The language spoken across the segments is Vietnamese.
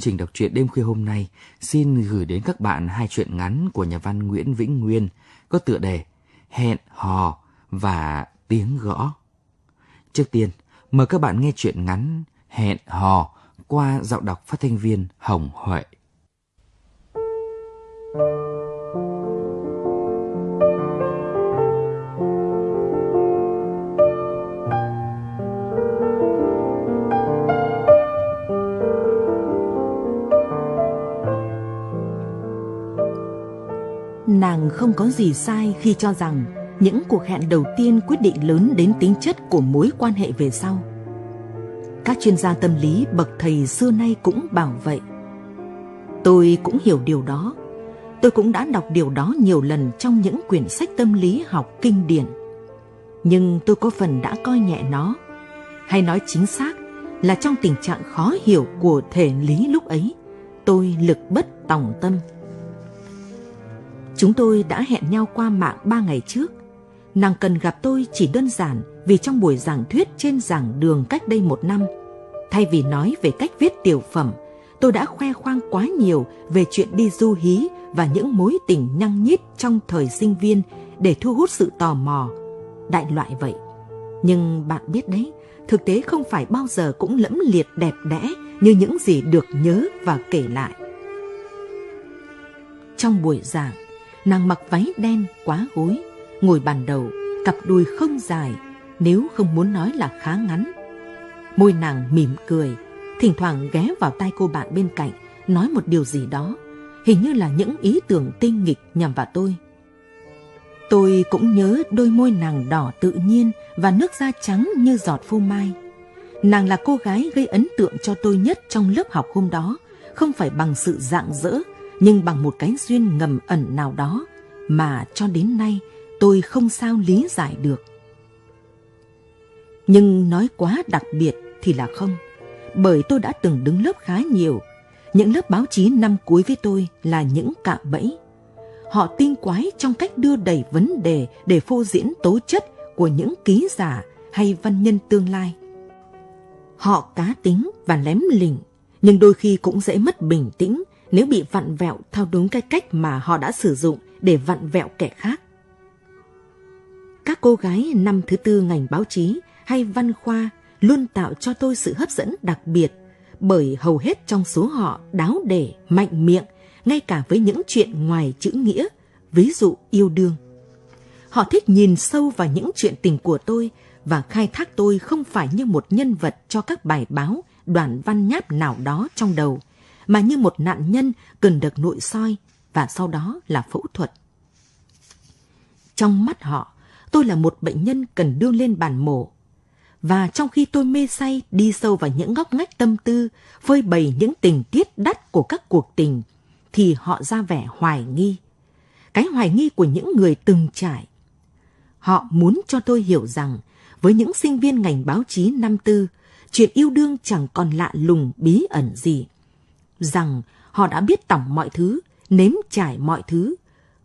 chương trình đọc truyện đêm khuya hôm nay xin gửi đến các bạn hai truyện ngắn của nhà văn Nguyễn Vĩnh Nguyên có tựa đề Hẹn hò và tiếng gõ. Trước tiên, mời các bạn nghe truyện ngắn Hẹn hò qua giọng đọc phát thanh viên Hồng Huệ. Thank you. nàng không có gì sai khi cho rằng những cuộc hẹn đầu tiên quyết định lớn đến tính chất của mối quan hệ về sau các chuyên gia tâm lý bậc thầy xưa nay cũng bảo vậy tôi cũng hiểu điều đó tôi cũng đã đọc điều đó nhiều lần trong những quyển sách tâm lý học kinh điển nhưng tôi có phần đã coi nhẹ nó hay nói chính xác là trong tình trạng khó hiểu của thể lý lúc ấy tôi lực bất tòng tâm Chúng tôi đã hẹn nhau qua mạng 3 ngày trước. Nàng cần gặp tôi chỉ đơn giản vì trong buổi giảng thuyết trên giảng đường cách đây một năm, thay vì nói về cách viết tiểu phẩm, tôi đã khoe khoang quá nhiều về chuyện đi du hí và những mối tình nhăng nhít trong thời sinh viên để thu hút sự tò mò. Đại loại vậy. Nhưng bạn biết đấy, thực tế không phải bao giờ cũng lẫm liệt đẹp đẽ như những gì được nhớ và kể lại. Trong buổi giảng, Nàng mặc váy đen quá gối, ngồi bàn đầu, cặp đùi không dài, nếu không muốn nói là khá ngắn. Môi nàng mỉm cười, thỉnh thoảng ghé vào tay cô bạn bên cạnh, nói một điều gì đó, hình như là những ý tưởng tinh nghịch nhằm vào tôi. Tôi cũng nhớ đôi môi nàng đỏ tự nhiên và nước da trắng như giọt phô mai. Nàng là cô gái gây ấn tượng cho tôi nhất trong lớp học hôm đó, không phải bằng sự rạng rỡ nhưng bằng một cái duyên ngầm ẩn nào đó mà cho đến nay tôi không sao lý giải được. Nhưng nói quá đặc biệt thì là không, bởi tôi đã từng đứng lớp khá nhiều. Những lớp báo chí năm cuối với tôi là những cạm bẫy. Họ tin quái trong cách đưa đẩy vấn đề để phô diễn tố chất của những ký giả hay văn nhân tương lai. Họ cá tính và lém lỉnh, nhưng đôi khi cũng dễ mất bình tĩnh nếu bị vặn vẹo theo đúng cái cách mà họ đã sử dụng để vặn vẹo kẻ khác. Các cô gái năm thứ tư ngành báo chí hay văn khoa luôn tạo cho tôi sự hấp dẫn đặc biệt bởi hầu hết trong số họ đáo để, mạnh miệng, ngay cả với những chuyện ngoài chữ nghĩa, ví dụ yêu đương. Họ thích nhìn sâu vào những chuyện tình của tôi và khai thác tôi không phải như một nhân vật cho các bài báo, đoạn văn nháp nào đó trong đầu, mà như một nạn nhân cần được nội soi và sau đó là phẫu thuật. Trong mắt họ, tôi là một bệnh nhân cần đưa lên bàn mổ. Và trong khi tôi mê say đi sâu vào những ngóc ngách tâm tư, phơi bày những tình tiết đắt của các cuộc tình, thì họ ra vẻ hoài nghi. Cái hoài nghi của những người từng trải. Họ muốn cho tôi hiểu rằng, với những sinh viên ngành báo chí năm tư, chuyện yêu đương chẳng còn lạ lùng bí ẩn gì rằng họ đã biết tổng mọi thứ, nếm trải mọi thứ.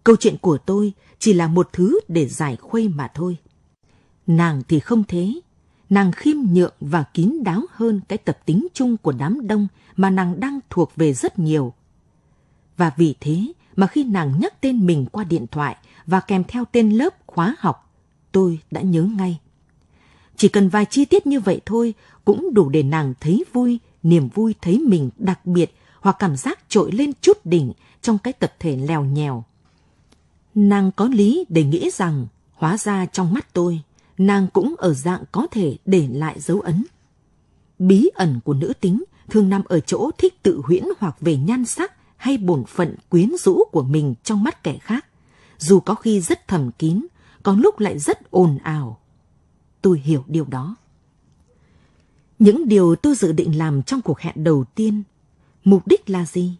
Câu chuyện của tôi chỉ là một thứ để giải khuây mà thôi. Nàng thì không thế. Nàng khiêm nhượng và kín đáo hơn cái tập tính chung của đám đông mà nàng đang thuộc về rất nhiều. Và vì thế mà khi nàng nhắc tên mình qua điện thoại và kèm theo tên lớp khóa học, tôi đã nhớ ngay. Chỉ cần vài chi tiết như vậy thôi cũng đủ để nàng thấy vui, niềm vui thấy mình đặc biệt hoặc cảm giác trội lên chút đỉnh trong cái tập thể lèo nhèo. Nàng có lý để nghĩ rằng, hóa ra trong mắt tôi, nàng cũng ở dạng có thể để lại dấu ấn. Bí ẩn của nữ tính thường nằm ở chỗ thích tự huyễn hoặc về nhan sắc hay bổn phận quyến rũ của mình trong mắt kẻ khác, dù có khi rất thầm kín, có lúc lại rất ồn ào. Tôi hiểu điều đó. Những điều tôi dự định làm trong cuộc hẹn đầu tiên mục đích là gì?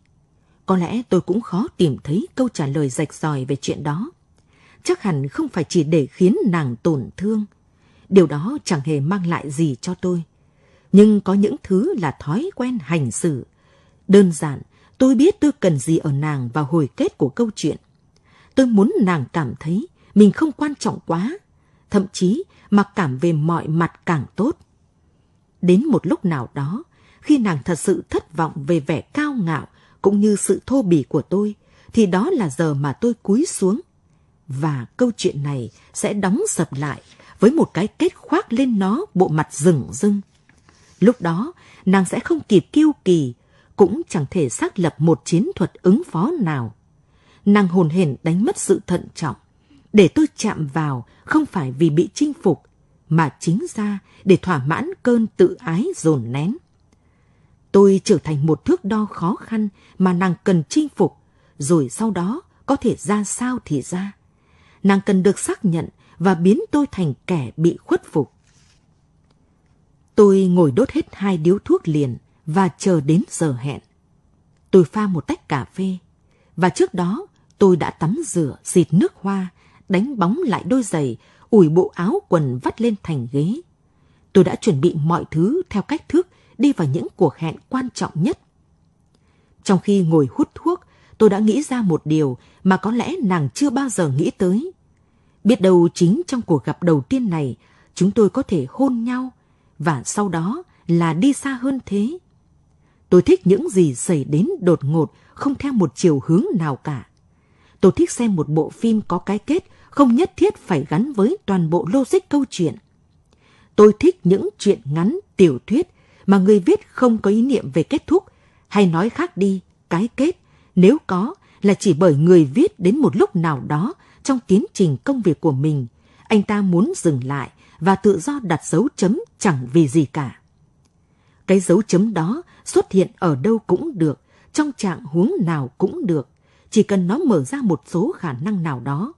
Có lẽ tôi cũng khó tìm thấy câu trả lời rạch ròi về chuyện đó. Chắc hẳn không phải chỉ để khiến nàng tổn thương. Điều đó chẳng hề mang lại gì cho tôi. Nhưng có những thứ là thói quen hành xử. Đơn giản, tôi biết tôi cần gì ở nàng và hồi kết của câu chuyện. Tôi muốn nàng cảm thấy mình không quan trọng quá, thậm chí mặc cảm về mọi mặt càng tốt. Đến một lúc nào đó, khi nàng thật sự thất vọng về vẻ cao ngạo cũng như sự thô bỉ của tôi, thì đó là giờ mà tôi cúi xuống. Và câu chuyện này sẽ đóng sập lại với một cái kết khoác lên nó bộ mặt rừng rưng. Lúc đó, nàng sẽ không kịp kiêu kỳ, cũng chẳng thể xác lập một chiến thuật ứng phó nào. Nàng hồn hển đánh mất sự thận trọng, để tôi chạm vào không phải vì bị chinh phục, mà chính ra để thỏa mãn cơn tự ái dồn nén. Tôi trở thành một thước đo khó khăn mà nàng cần chinh phục, rồi sau đó có thể ra sao thì ra. Nàng cần được xác nhận và biến tôi thành kẻ bị khuất phục. Tôi ngồi đốt hết hai điếu thuốc liền và chờ đến giờ hẹn. Tôi pha một tách cà phê và trước đó tôi đã tắm rửa, xịt nước hoa, đánh bóng lại đôi giày, ủi bộ áo quần vắt lên thành ghế. Tôi đã chuẩn bị mọi thứ theo cách thức đi vào những cuộc hẹn quan trọng nhất. Trong khi ngồi hút thuốc, tôi đã nghĩ ra một điều mà có lẽ nàng chưa bao giờ nghĩ tới. Biết đâu chính trong cuộc gặp đầu tiên này, chúng tôi có thể hôn nhau và sau đó là đi xa hơn thế. Tôi thích những gì xảy đến đột ngột, không theo một chiều hướng nào cả. Tôi thích xem một bộ phim có cái kết không nhất thiết phải gắn với toàn bộ logic câu chuyện. Tôi thích những chuyện ngắn, tiểu thuyết mà người viết không có ý niệm về kết thúc, hay nói khác đi, cái kết, nếu có là chỉ bởi người viết đến một lúc nào đó trong tiến trình công việc của mình, anh ta muốn dừng lại và tự do đặt dấu chấm chẳng vì gì cả. Cái dấu chấm đó xuất hiện ở đâu cũng được, trong trạng huống nào cũng được, chỉ cần nó mở ra một số khả năng nào đó.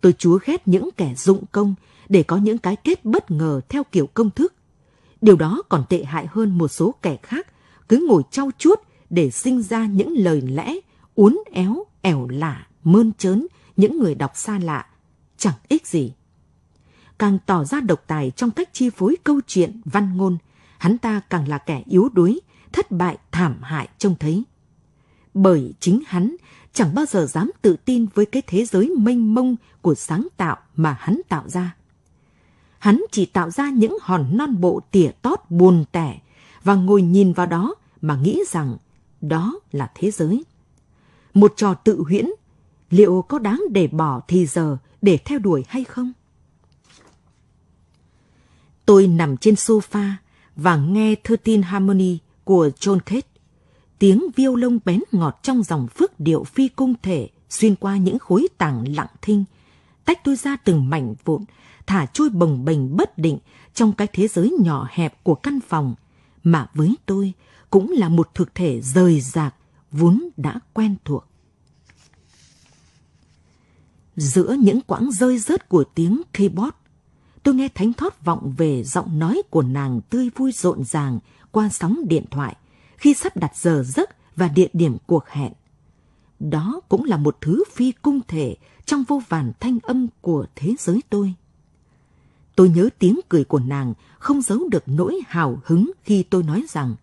Tôi chúa ghét những kẻ dụng công để có những cái kết bất ngờ theo kiểu công thức, Điều đó còn tệ hại hơn một số kẻ khác cứ ngồi trau chuốt để sinh ra những lời lẽ uốn éo, ẻo lả, mơn trớn những người đọc xa lạ, chẳng ích gì. Càng tỏ ra độc tài trong cách chi phối câu chuyện, văn ngôn, hắn ta càng là kẻ yếu đuối, thất bại thảm hại trông thấy. Bởi chính hắn chẳng bao giờ dám tự tin với cái thế giới mênh mông của sáng tạo mà hắn tạo ra hắn chỉ tạo ra những hòn non bộ tỉa tót buồn tẻ và ngồi nhìn vào đó mà nghĩ rằng đó là thế giới. Một trò tự huyễn, liệu có đáng để bỏ thì giờ để theo đuổi hay không? Tôi nằm trên sofa và nghe thơ tin Harmony của John Cage. Tiếng viêu lông bén ngọt trong dòng phước điệu phi cung thể xuyên qua những khối tảng lặng thinh, tách tôi ra từng mảnh vụn thả trôi bồng bềnh bất định trong cái thế giới nhỏ hẹp của căn phòng, mà với tôi cũng là một thực thể rời rạc vốn đã quen thuộc. Giữa những quãng rơi rớt của tiếng keyboard, tôi nghe thánh thót vọng về giọng nói của nàng tươi vui rộn ràng qua sóng điện thoại khi sắp đặt giờ giấc và địa điểm cuộc hẹn. Đó cũng là một thứ phi cung thể trong vô vàn thanh âm của thế giới tôi. Tôi nhớ tiếng cười của nàng, không giấu được nỗi hào hứng khi tôi nói rằng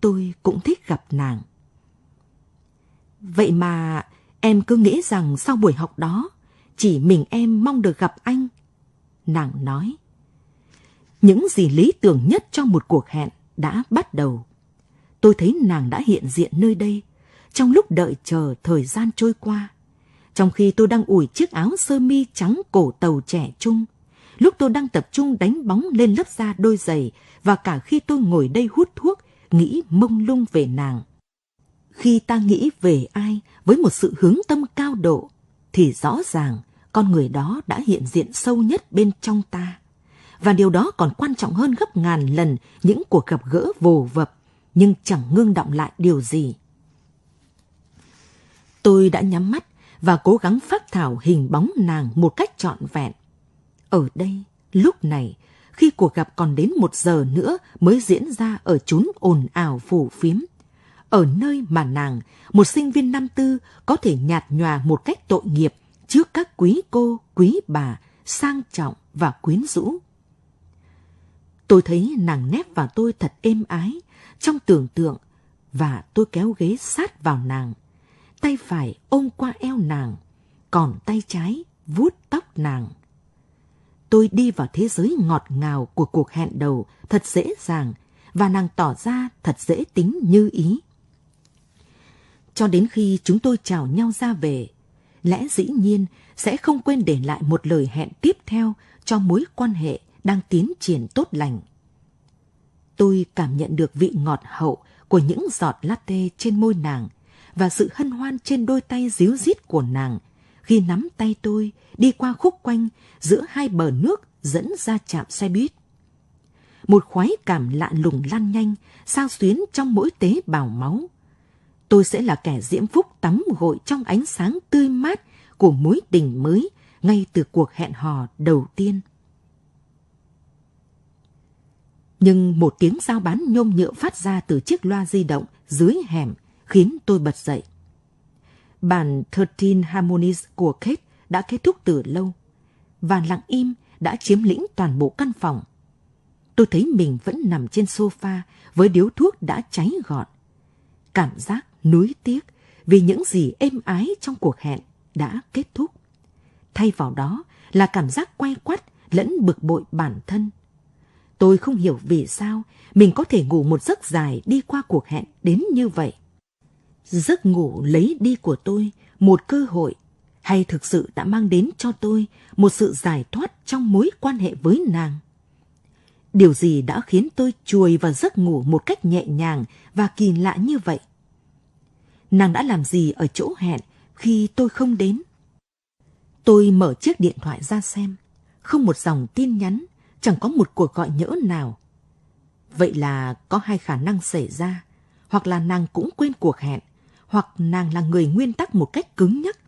tôi cũng thích gặp nàng. Vậy mà em cứ nghĩ rằng sau buổi học đó, chỉ mình em mong được gặp anh. Nàng nói. Những gì lý tưởng nhất trong một cuộc hẹn đã bắt đầu. Tôi thấy nàng đã hiện diện nơi đây, trong lúc đợi chờ thời gian trôi qua. Trong khi tôi đang ủi chiếc áo sơ mi trắng cổ tàu trẻ trung, lúc tôi đang tập trung đánh bóng lên lớp da đôi giày và cả khi tôi ngồi đây hút thuốc, nghĩ mông lung về nàng. Khi ta nghĩ về ai với một sự hướng tâm cao độ, thì rõ ràng con người đó đã hiện diện sâu nhất bên trong ta. Và điều đó còn quan trọng hơn gấp ngàn lần những cuộc gặp gỡ vồ vập, nhưng chẳng ngưng động lại điều gì. Tôi đã nhắm mắt và cố gắng phát thảo hình bóng nàng một cách trọn vẹn ở đây, lúc này, khi cuộc gặp còn đến một giờ nữa mới diễn ra ở chốn ồn ào phủ phím. Ở nơi mà nàng, một sinh viên năm tư, có thể nhạt nhòa một cách tội nghiệp trước các quý cô, quý bà, sang trọng và quyến rũ. Tôi thấy nàng nép vào tôi thật êm ái, trong tưởng tượng, và tôi kéo ghế sát vào nàng. Tay phải ôm qua eo nàng, còn tay trái vuốt tóc nàng tôi đi vào thế giới ngọt ngào của cuộc hẹn đầu thật dễ dàng và nàng tỏ ra thật dễ tính như ý. Cho đến khi chúng tôi chào nhau ra về, lẽ dĩ nhiên sẽ không quên để lại một lời hẹn tiếp theo cho mối quan hệ đang tiến triển tốt lành. Tôi cảm nhận được vị ngọt hậu của những giọt latte trên môi nàng và sự hân hoan trên đôi tay díu dít của nàng khi nắm tay tôi đi qua khúc quanh giữa hai bờ nước dẫn ra trạm xe buýt. Một khoái cảm lạ lùng lan nhanh, sao xuyến trong mỗi tế bào máu. Tôi sẽ là kẻ diễm phúc tắm gội trong ánh sáng tươi mát của mối tình mới ngay từ cuộc hẹn hò đầu tiên. Nhưng một tiếng giao bán nhôm nhựa phát ra từ chiếc loa di động dưới hẻm khiến tôi bật dậy. Bản Thirteen Harmonies của Kate đã kết thúc từ lâu. Và lặng im đã chiếm lĩnh toàn bộ căn phòng. Tôi thấy mình vẫn nằm trên sofa với điếu thuốc đã cháy gọn. Cảm giác nuối tiếc vì những gì êm ái trong cuộc hẹn đã kết thúc. Thay vào đó là cảm giác quay quắt lẫn bực bội bản thân. Tôi không hiểu vì sao mình có thể ngủ một giấc dài đi qua cuộc hẹn đến như vậy giấc ngủ lấy đi của tôi một cơ hội hay thực sự đã mang đến cho tôi một sự giải thoát trong mối quan hệ với nàng điều gì đã khiến tôi chuồi vào giấc ngủ một cách nhẹ nhàng và kỳ lạ như vậy nàng đã làm gì ở chỗ hẹn khi tôi không đến tôi mở chiếc điện thoại ra xem không một dòng tin nhắn chẳng có một cuộc gọi nhỡ nào vậy là có hai khả năng xảy ra hoặc là nàng cũng quên cuộc hẹn hoặc nàng là người nguyên tắc một cách cứng nhắc.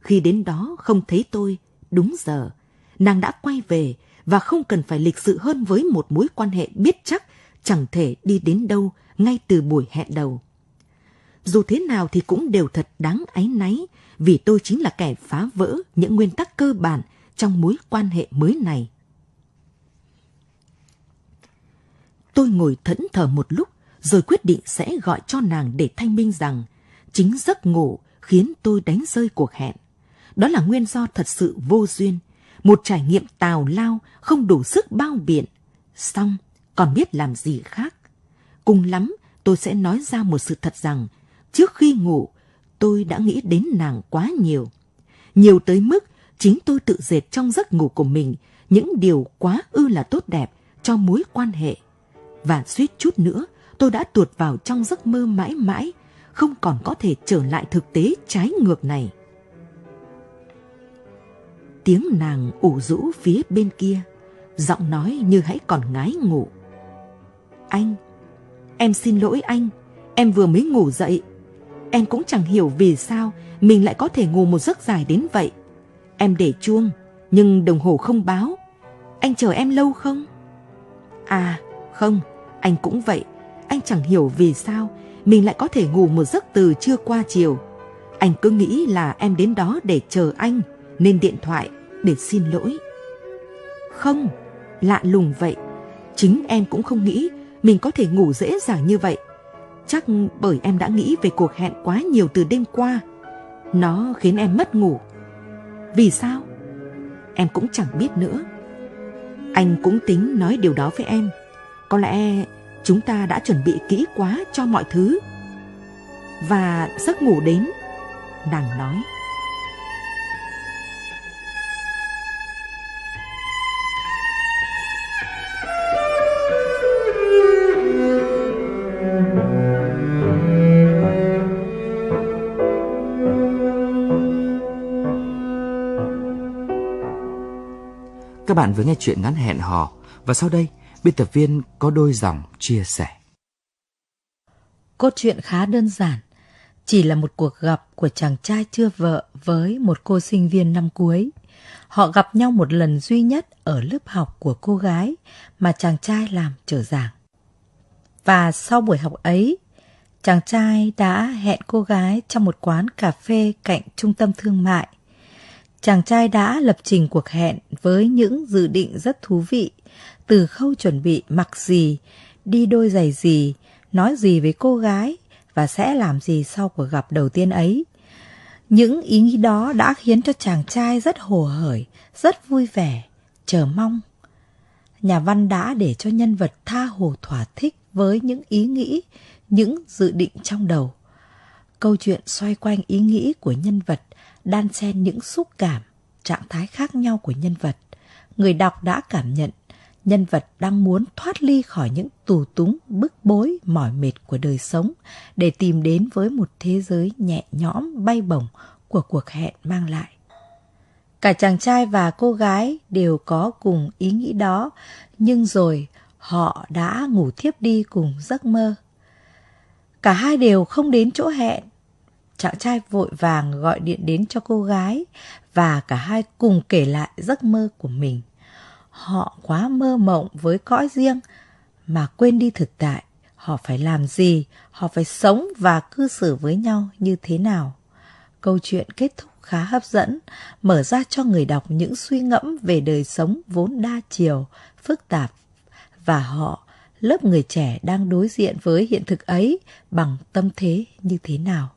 Khi đến đó không thấy tôi, đúng giờ, nàng đã quay về và không cần phải lịch sự hơn với một mối quan hệ biết chắc chẳng thể đi đến đâu ngay từ buổi hẹn đầu. Dù thế nào thì cũng đều thật đáng áy náy vì tôi chính là kẻ phá vỡ những nguyên tắc cơ bản trong mối quan hệ mới này. Tôi ngồi thẫn thờ một lúc rồi quyết định sẽ gọi cho nàng để thanh minh rằng – chính giấc ngủ khiến tôi đánh rơi cuộc hẹn. Đó là nguyên do thật sự vô duyên, một trải nghiệm tào lao không đủ sức bao biện. Xong, còn biết làm gì khác. Cùng lắm, tôi sẽ nói ra một sự thật rằng, trước khi ngủ, tôi đã nghĩ đến nàng quá nhiều. Nhiều tới mức chính tôi tự dệt trong giấc ngủ của mình những điều quá ư là tốt đẹp cho mối quan hệ. Và suýt chút nữa, tôi đã tuột vào trong giấc mơ mãi mãi không còn có thể trở lại thực tế trái ngược này tiếng nàng ủ rũ phía bên kia giọng nói như hãy còn ngái ngủ anh em xin lỗi anh em vừa mới ngủ dậy em cũng chẳng hiểu vì sao mình lại có thể ngủ một giấc dài đến vậy em để chuông nhưng đồng hồ không báo anh chờ em lâu không à không anh cũng vậy anh chẳng hiểu vì sao mình lại có thể ngủ một giấc từ trưa qua chiều. Anh cứ nghĩ là em đến đó để chờ anh, nên điện thoại để xin lỗi. Không, lạ lùng vậy. Chính em cũng không nghĩ mình có thể ngủ dễ dàng như vậy. Chắc bởi em đã nghĩ về cuộc hẹn quá nhiều từ đêm qua. Nó khiến em mất ngủ. Vì sao? Em cũng chẳng biết nữa. Anh cũng tính nói điều đó với em. Có lẽ chúng ta đã chuẩn bị kỹ quá cho mọi thứ và giấc ngủ đến nàng nói Các bạn vừa nghe chuyện ngắn hẹn hò và sau đây biên tập viên có đôi dòng chia sẻ. Cốt truyện khá đơn giản, chỉ là một cuộc gặp của chàng trai chưa vợ với một cô sinh viên năm cuối. Họ gặp nhau một lần duy nhất ở lớp học của cô gái mà chàng trai làm trở giảng. Và sau buổi học ấy, chàng trai đã hẹn cô gái trong một quán cà phê cạnh trung tâm thương mại. Chàng trai đã lập trình cuộc hẹn với những dự định rất thú vị từ khâu chuẩn bị mặc gì, đi đôi giày gì, nói gì với cô gái và sẽ làm gì sau cuộc gặp đầu tiên ấy. Những ý nghĩ đó đã khiến cho chàng trai rất hồ hởi, rất vui vẻ, chờ mong. Nhà văn đã để cho nhân vật tha hồ thỏa thích với những ý nghĩ, những dự định trong đầu. Câu chuyện xoay quanh ý nghĩ của nhân vật, đan xen những xúc cảm, trạng thái khác nhau của nhân vật. Người đọc đã cảm nhận nhân vật đang muốn thoát ly khỏi những tù túng, bức bối, mỏi mệt của đời sống để tìm đến với một thế giới nhẹ nhõm, bay bổng của cuộc hẹn mang lại. Cả chàng trai và cô gái đều có cùng ý nghĩ đó, nhưng rồi họ đã ngủ thiếp đi cùng giấc mơ. Cả hai đều không đến chỗ hẹn. Chàng trai vội vàng gọi điện đến cho cô gái và cả hai cùng kể lại giấc mơ của mình họ quá mơ mộng với cõi riêng mà quên đi thực tại họ phải làm gì họ phải sống và cư xử với nhau như thế nào câu chuyện kết thúc khá hấp dẫn mở ra cho người đọc những suy ngẫm về đời sống vốn đa chiều phức tạp và họ lớp người trẻ đang đối diện với hiện thực ấy bằng tâm thế như thế nào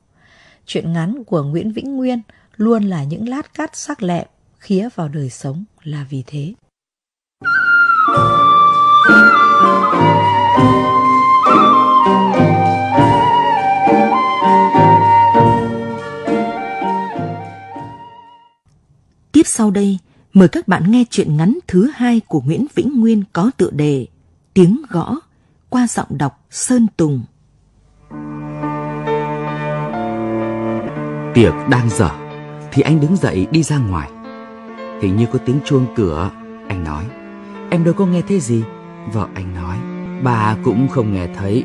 chuyện ngắn của nguyễn vĩnh nguyên luôn là những lát cắt sắc lẹm khía vào đời sống là vì thế Tiếp sau đây, mời các bạn nghe truyện ngắn thứ hai của Nguyễn Vĩnh Nguyên có tựa đề Tiếng gõ qua giọng đọc Sơn Tùng. Tiệc đang dở thì anh đứng dậy đi ra ngoài. Hình như có tiếng chuông cửa, anh nói. Em đâu có nghe thấy gì? Vợ anh nói. Bà cũng không nghe thấy.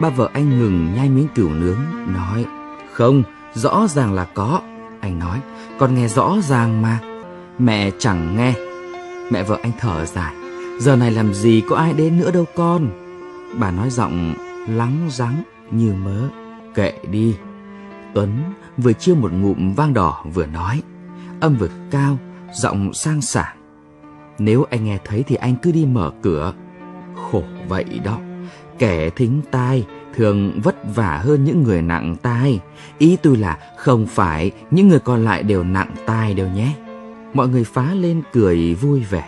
Ba vợ anh ngừng nhai miếng cừu nướng, nói. Không, rõ ràng là có. Anh nói, con nghe rõ ràng mà. Mẹ chẳng nghe. Mẹ vợ anh thở dài. Giờ này làm gì có ai đến nữa đâu con. Bà nói giọng lắng rắng như mớ. Kệ đi. Tuấn vừa chia một ngụm vang đỏ vừa nói. Âm vực cao, giọng sang sảng. Nếu anh nghe thấy thì anh cứ đi mở cửa. Khổ vậy đó. Kẻ thính tai thường vất vả hơn những người nặng tai. Ý tôi là không phải những người còn lại đều nặng tai đâu nhé. Mọi người phá lên cười vui vẻ.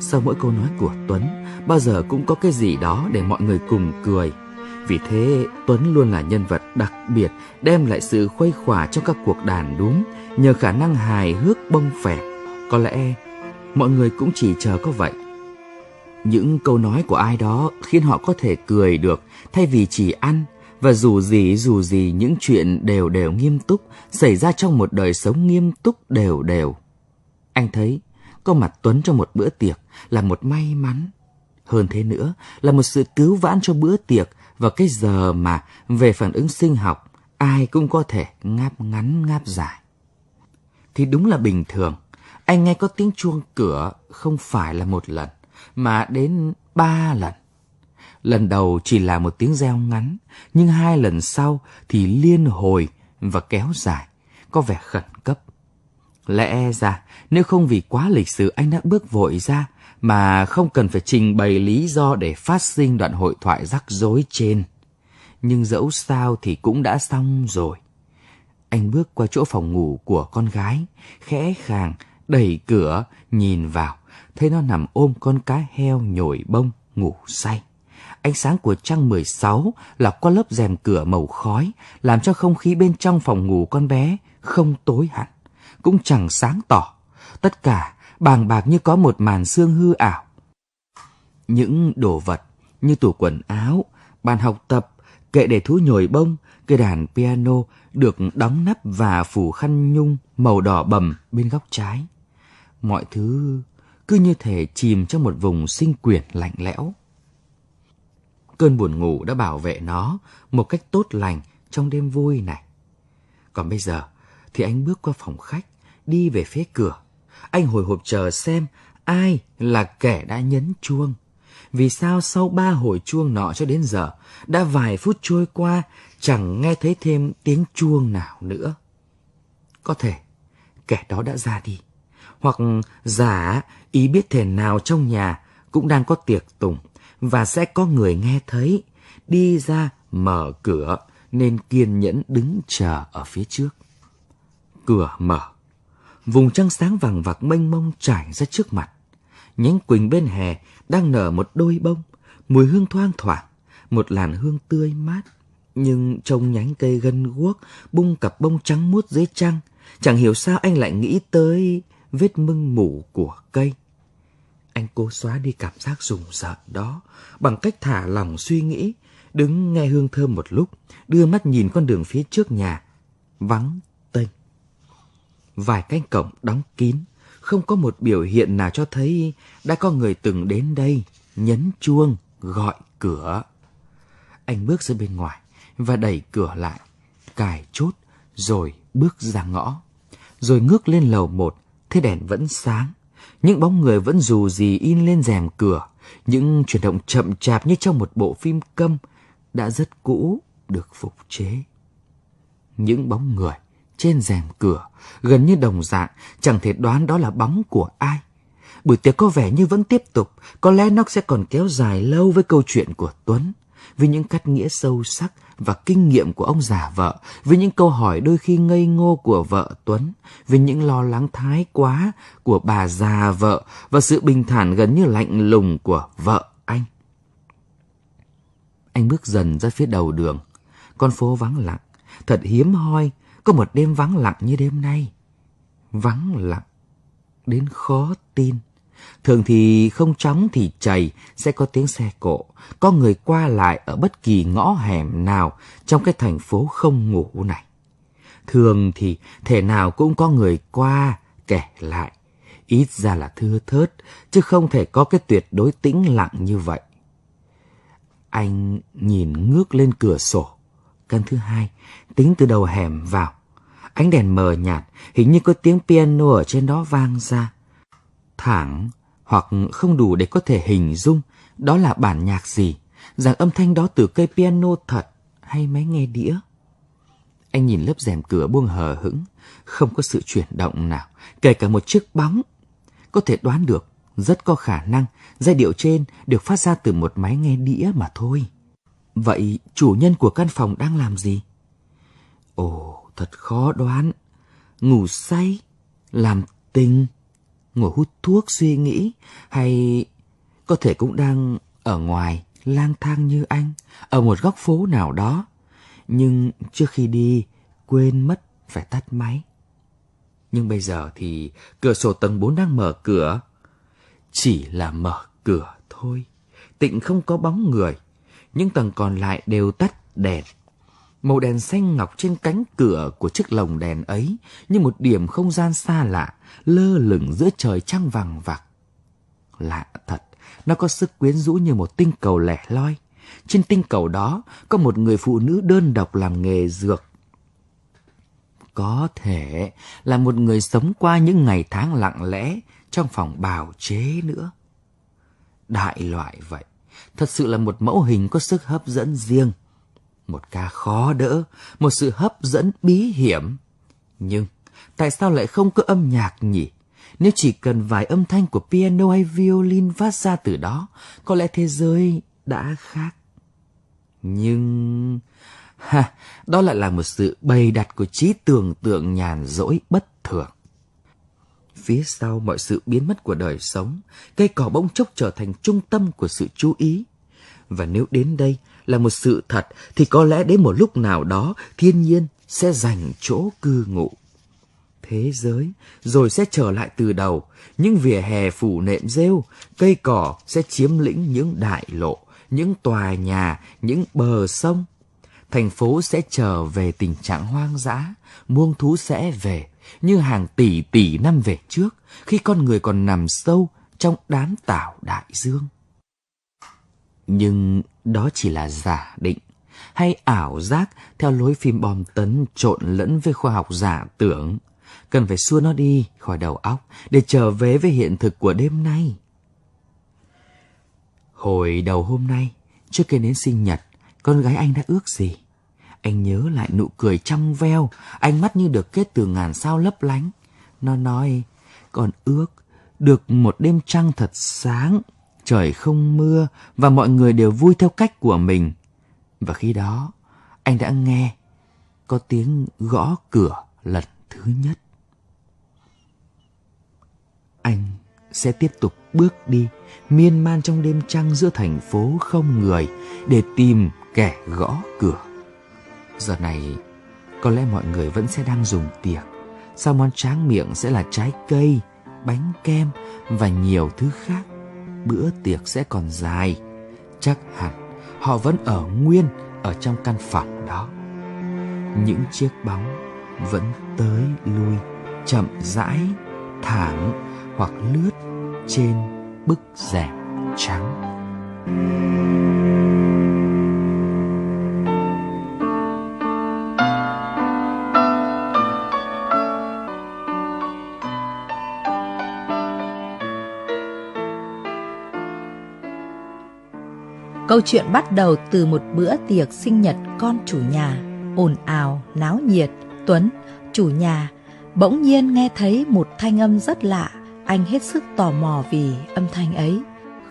Sau mỗi câu nói của Tuấn, bao giờ cũng có cái gì đó để mọi người cùng cười. Vì thế, Tuấn luôn là nhân vật đặc biệt đem lại sự khuây khỏa cho các cuộc đàn đúng nhờ khả năng hài hước bông phẹt. Có lẽ mọi người cũng chỉ chờ có vậy. Những câu nói của ai đó khiến họ có thể cười được thay vì chỉ ăn và dù gì dù gì những chuyện đều đều nghiêm túc xảy ra trong một đời sống nghiêm túc đều đều. Anh thấy có mặt Tuấn trong một bữa tiệc là một may mắn. Hơn thế nữa là một sự cứu vãn cho bữa tiệc và cái giờ mà về phản ứng sinh học ai cũng có thể ngáp ngắn ngáp dài. Thì đúng là bình thường, anh nghe có tiếng chuông cửa không phải là một lần mà đến ba lần. Lần đầu chỉ là một tiếng reo ngắn, nhưng hai lần sau thì liên hồi và kéo dài, có vẻ khẩn cấp. Lẽ ra, nếu không vì quá lịch sự anh đã bước vội ra, mà không cần phải trình bày lý do để phát sinh đoạn hội thoại rắc rối trên. Nhưng dẫu sao thì cũng đã xong rồi. Anh bước qua chỗ phòng ngủ của con gái, khẽ khàng, đẩy cửa, nhìn vào thấy nó nằm ôm con cá heo nhồi bông ngủ say. Ánh sáng của trăng 16 là qua lớp rèm cửa màu khói, làm cho không khí bên trong phòng ngủ con bé không tối hẳn, cũng chẳng sáng tỏ. Tất cả bàng bạc như có một màn sương hư ảo. Những đồ vật như tủ quần áo, bàn học tập, kệ để thú nhồi bông, cây đàn piano được đóng nắp và phủ khăn nhung màu đỏ bầm bên góc trái. Mọi thứ cứ như thể chìm trong một vùng sinh quyển lạnh lẽo. Cơn buồn ngủ đã bảo vệ nó một cách tốt lành trong đêm vui này. Còn bây giờ thì anh bước qua phòng khách, đi về phía cửa. Anh hồi hộp chờ xem ai là kẻ đã nhấn chuông. Vì sao sau ba hồi chuông nọ cho đến giờ, đã vài phút trôi qua, chẳng nghe thấy thêm tiếng chuông nào nữa. Có thể kẻ đó đã ra đi hoặc giả ý biết thể nào trong nhà cũng đang có tiệc tùng và sẽ có người nghe thấy, đi ra mở cửa nên kiên nhẫn đứng chờ ở phía trước. Cửa mở, vùng trăng sáng vàng vạc mênh mông trải ra trước mặt. Nhánh quỳnh bên hè đang nở một đôi bông, mùi hương thoang thoảng, một làn hương tươi mát. Nhưng trong nhánh cây gân guốc, bung cặp bông trắng muốt dưới trăng, chẳng hiểu sao anh lại nghĩ tới vết mưng mủ của cây. Anh cố xóa đi cảm giác rùng rợn đó bằng cách thả lòng suy nghĩ, đứng nghe hương thơm một lúc, đưa mắt nhìn con đường phía trước nhà, vắng tênh. Vài cánh cổng đóng kín, không có một biểu hiện nào cho thấy đã có người từng đến đây, nhấn chuông, gọi cửa. Anh bước ra bên ngoài và đẩy cửa lại, cài chốt rồi bước ra ngõ. Rồi ngước lên lầu một thế đèn vẫn sáng, những bóng người vẫn dù gì in lên rèm cửa, những chuyển động chậm chạp như trong một bộ phim câm đã rất cũ được phục chế. Những bóng người trên rèm cửa gần như đồng dạng, chẳng thể đoán đó là bóng của ai. Buổi tiệc có vẻ như vẫn tiếp tục, có lẽ nó sẽ còn kéo dài lâu với câu chuyện của Tuấn với những cách nghĩa sâu sắc và kinh nghiệm của ông già vợ, với những câu hỏi đôi khi ngây ngô của vợ Tuấn, với những lo lắng thái quá của bà già vợ và sự bình thản gần như lạnh lùng của vợ anh. Anh bước dần ra phía đầu đường, con phố vắng lặng, thật hiếm hoi, có một đêm vắng lặng như đêm nay. Vắng lặng đến khó tin. Thường thì không chóng thì chày sẽ có tiếng xe cộ, có người qua lại ở bất kỳ ngõ hẻm nào trong cái thành phố không ngủ này. Thường thì thể nào cũng có người qua, kẻ lại. Ít ra là thưa thớt, chứ không thể có cái tuyệt đối tĩnh lặng như vậy. Anh nhìn ngước lên cửa sổ. Căn thứ hai, tính từ đầu hẻm vào. Ánh đèn mờ nhạt, hình như có tiếng piano ở trên đó vang ra thẳng hoặc không đủ để có thể hình dung đó là bản nhạc gì, rằng âm thanh đó từ cây piano thật hay máy nghe đĩa. Anh nhìn lớp rèm cửa buông hờ hững, không có sự chuyển động nào, kể cả một chiếc bóng. Có thể đoán được, rất có khả năng giai điệu trên được phát ra từ một máy nghe đĩa mà thôi. Vậy chủ nhân của căn phòng đang làm gì? Ồ, thật khó đoán. Ngủ say, làm tình ngồi hút thuốc suy nghĩ hay có thể cũng đang ở ngoài lang thang như anh ở một góc phố nào đó nhưng trước khi đi quên mất phải tắt máy nhưng bây giờ thì cửa sổ tầng bốn đang mở cửa chỉ là mở cửa thôi tịnh không có bóng người những tầng còn lại đều tắt đèn màu đèn xanh ngọc trên cánh cửa của chiếc lồng đèn ấy như một điểm không gian xa lạ lơ lửng giữa trời trăng vàng vặc. Lạ thật, nó có sức quyến rũ như một tinh cầu lẻ loi. Trên tinh cầu đó có một người phụ nữ đơn độc làm nghề dược. Có thể là một người sống qua những ngày tháng lặng lẽ trong phòng bào chế nữa. Đại loại vậy, thật sự là một mẫu hình có sức hấp dẫn riêng. Một ca khó đỡ, một sự hấp dẫn bí hiểm. Nhưng Tại sao lại không có âm nhạc nhỉ? Nếu chỉ cần vài âm thanh của piano hay violin phát ra từ đó, có lẽ thế giới đã khác. Nhưng... Ha, đó lại là một sự bày đặt của trí tưởng tượng nhàn rỗi bất thường. Phía sau mọi sự biến mất của đời sống, cây cỏ bỗng chốc trở thành trung tâm của sự chú ý. Và nếu đến đây là một sự thật, thì có lẽ đến một lúc nào đó thiên nhiên sẽ dành chỗ cư ngụ thế giới, rồi sẽ trở lại từ đầu. Những vỉa hè phủ nệm rêu, cây cỏ sẽ chiếm lĩnh những đại lộ, những tòa nhà, những bờ sông. Thành phố sẽ trở về tình trạng hoang dã, muông thú sẽ về, như hàng tỷ tỷ năm về trước, khi con người còn nằm sâu trong đám tảo đại dương. Nhưng đó chỉ là giả định hay ảo giác theo lối phim bom tấn trộn lẫn với khoa học giả tưởng. Cần phải xua nó đi khỏi đầu óc để trở về với hiện thực của đêm nay. Hồi đầu hôm nay, trước khi đến sinh nhật, con gái anh đã ước gì? Anh nhớ lại nụ cười trong veo, ánh mắt như được kết từ ngàn sao lấp lánh. Nó nói, còn ước được một đêm trăng thật sáng, trời không mưa và mọi người đều vui theo cách của mình. Và khi đó, anh đã nghe có tiếng gõ cửa lật thứ nhất anh sẽ tiếp tục bước đi miên man trong đêm trăng giữa thành phố không người để tìm kẻ gõ cửa giờ này có lẽ mọi người vẫn sẽ đang dùng tiệc sau món tráng miệng sẽ là trái cây bánh kem và nhiều thứ khác bữa tiệc sẽ còn dài chắc hẳn họ vẫn ở nguyên ở trong căn phòng đó những chiếc bóng vẫn tới lui chậm rãi thẳng hoặc lướt trên bức rèm trắng Câu chuyện bắt đầu từ một bữa tiệc sinh nhật con chủ nhà, ồn ào, náo nhiệt – Tuấn, chủ nhà, bỗng nhiên nghe thấy một thanh âm rất lạ. Anh hết sức tò mò vì âm thanh ấy.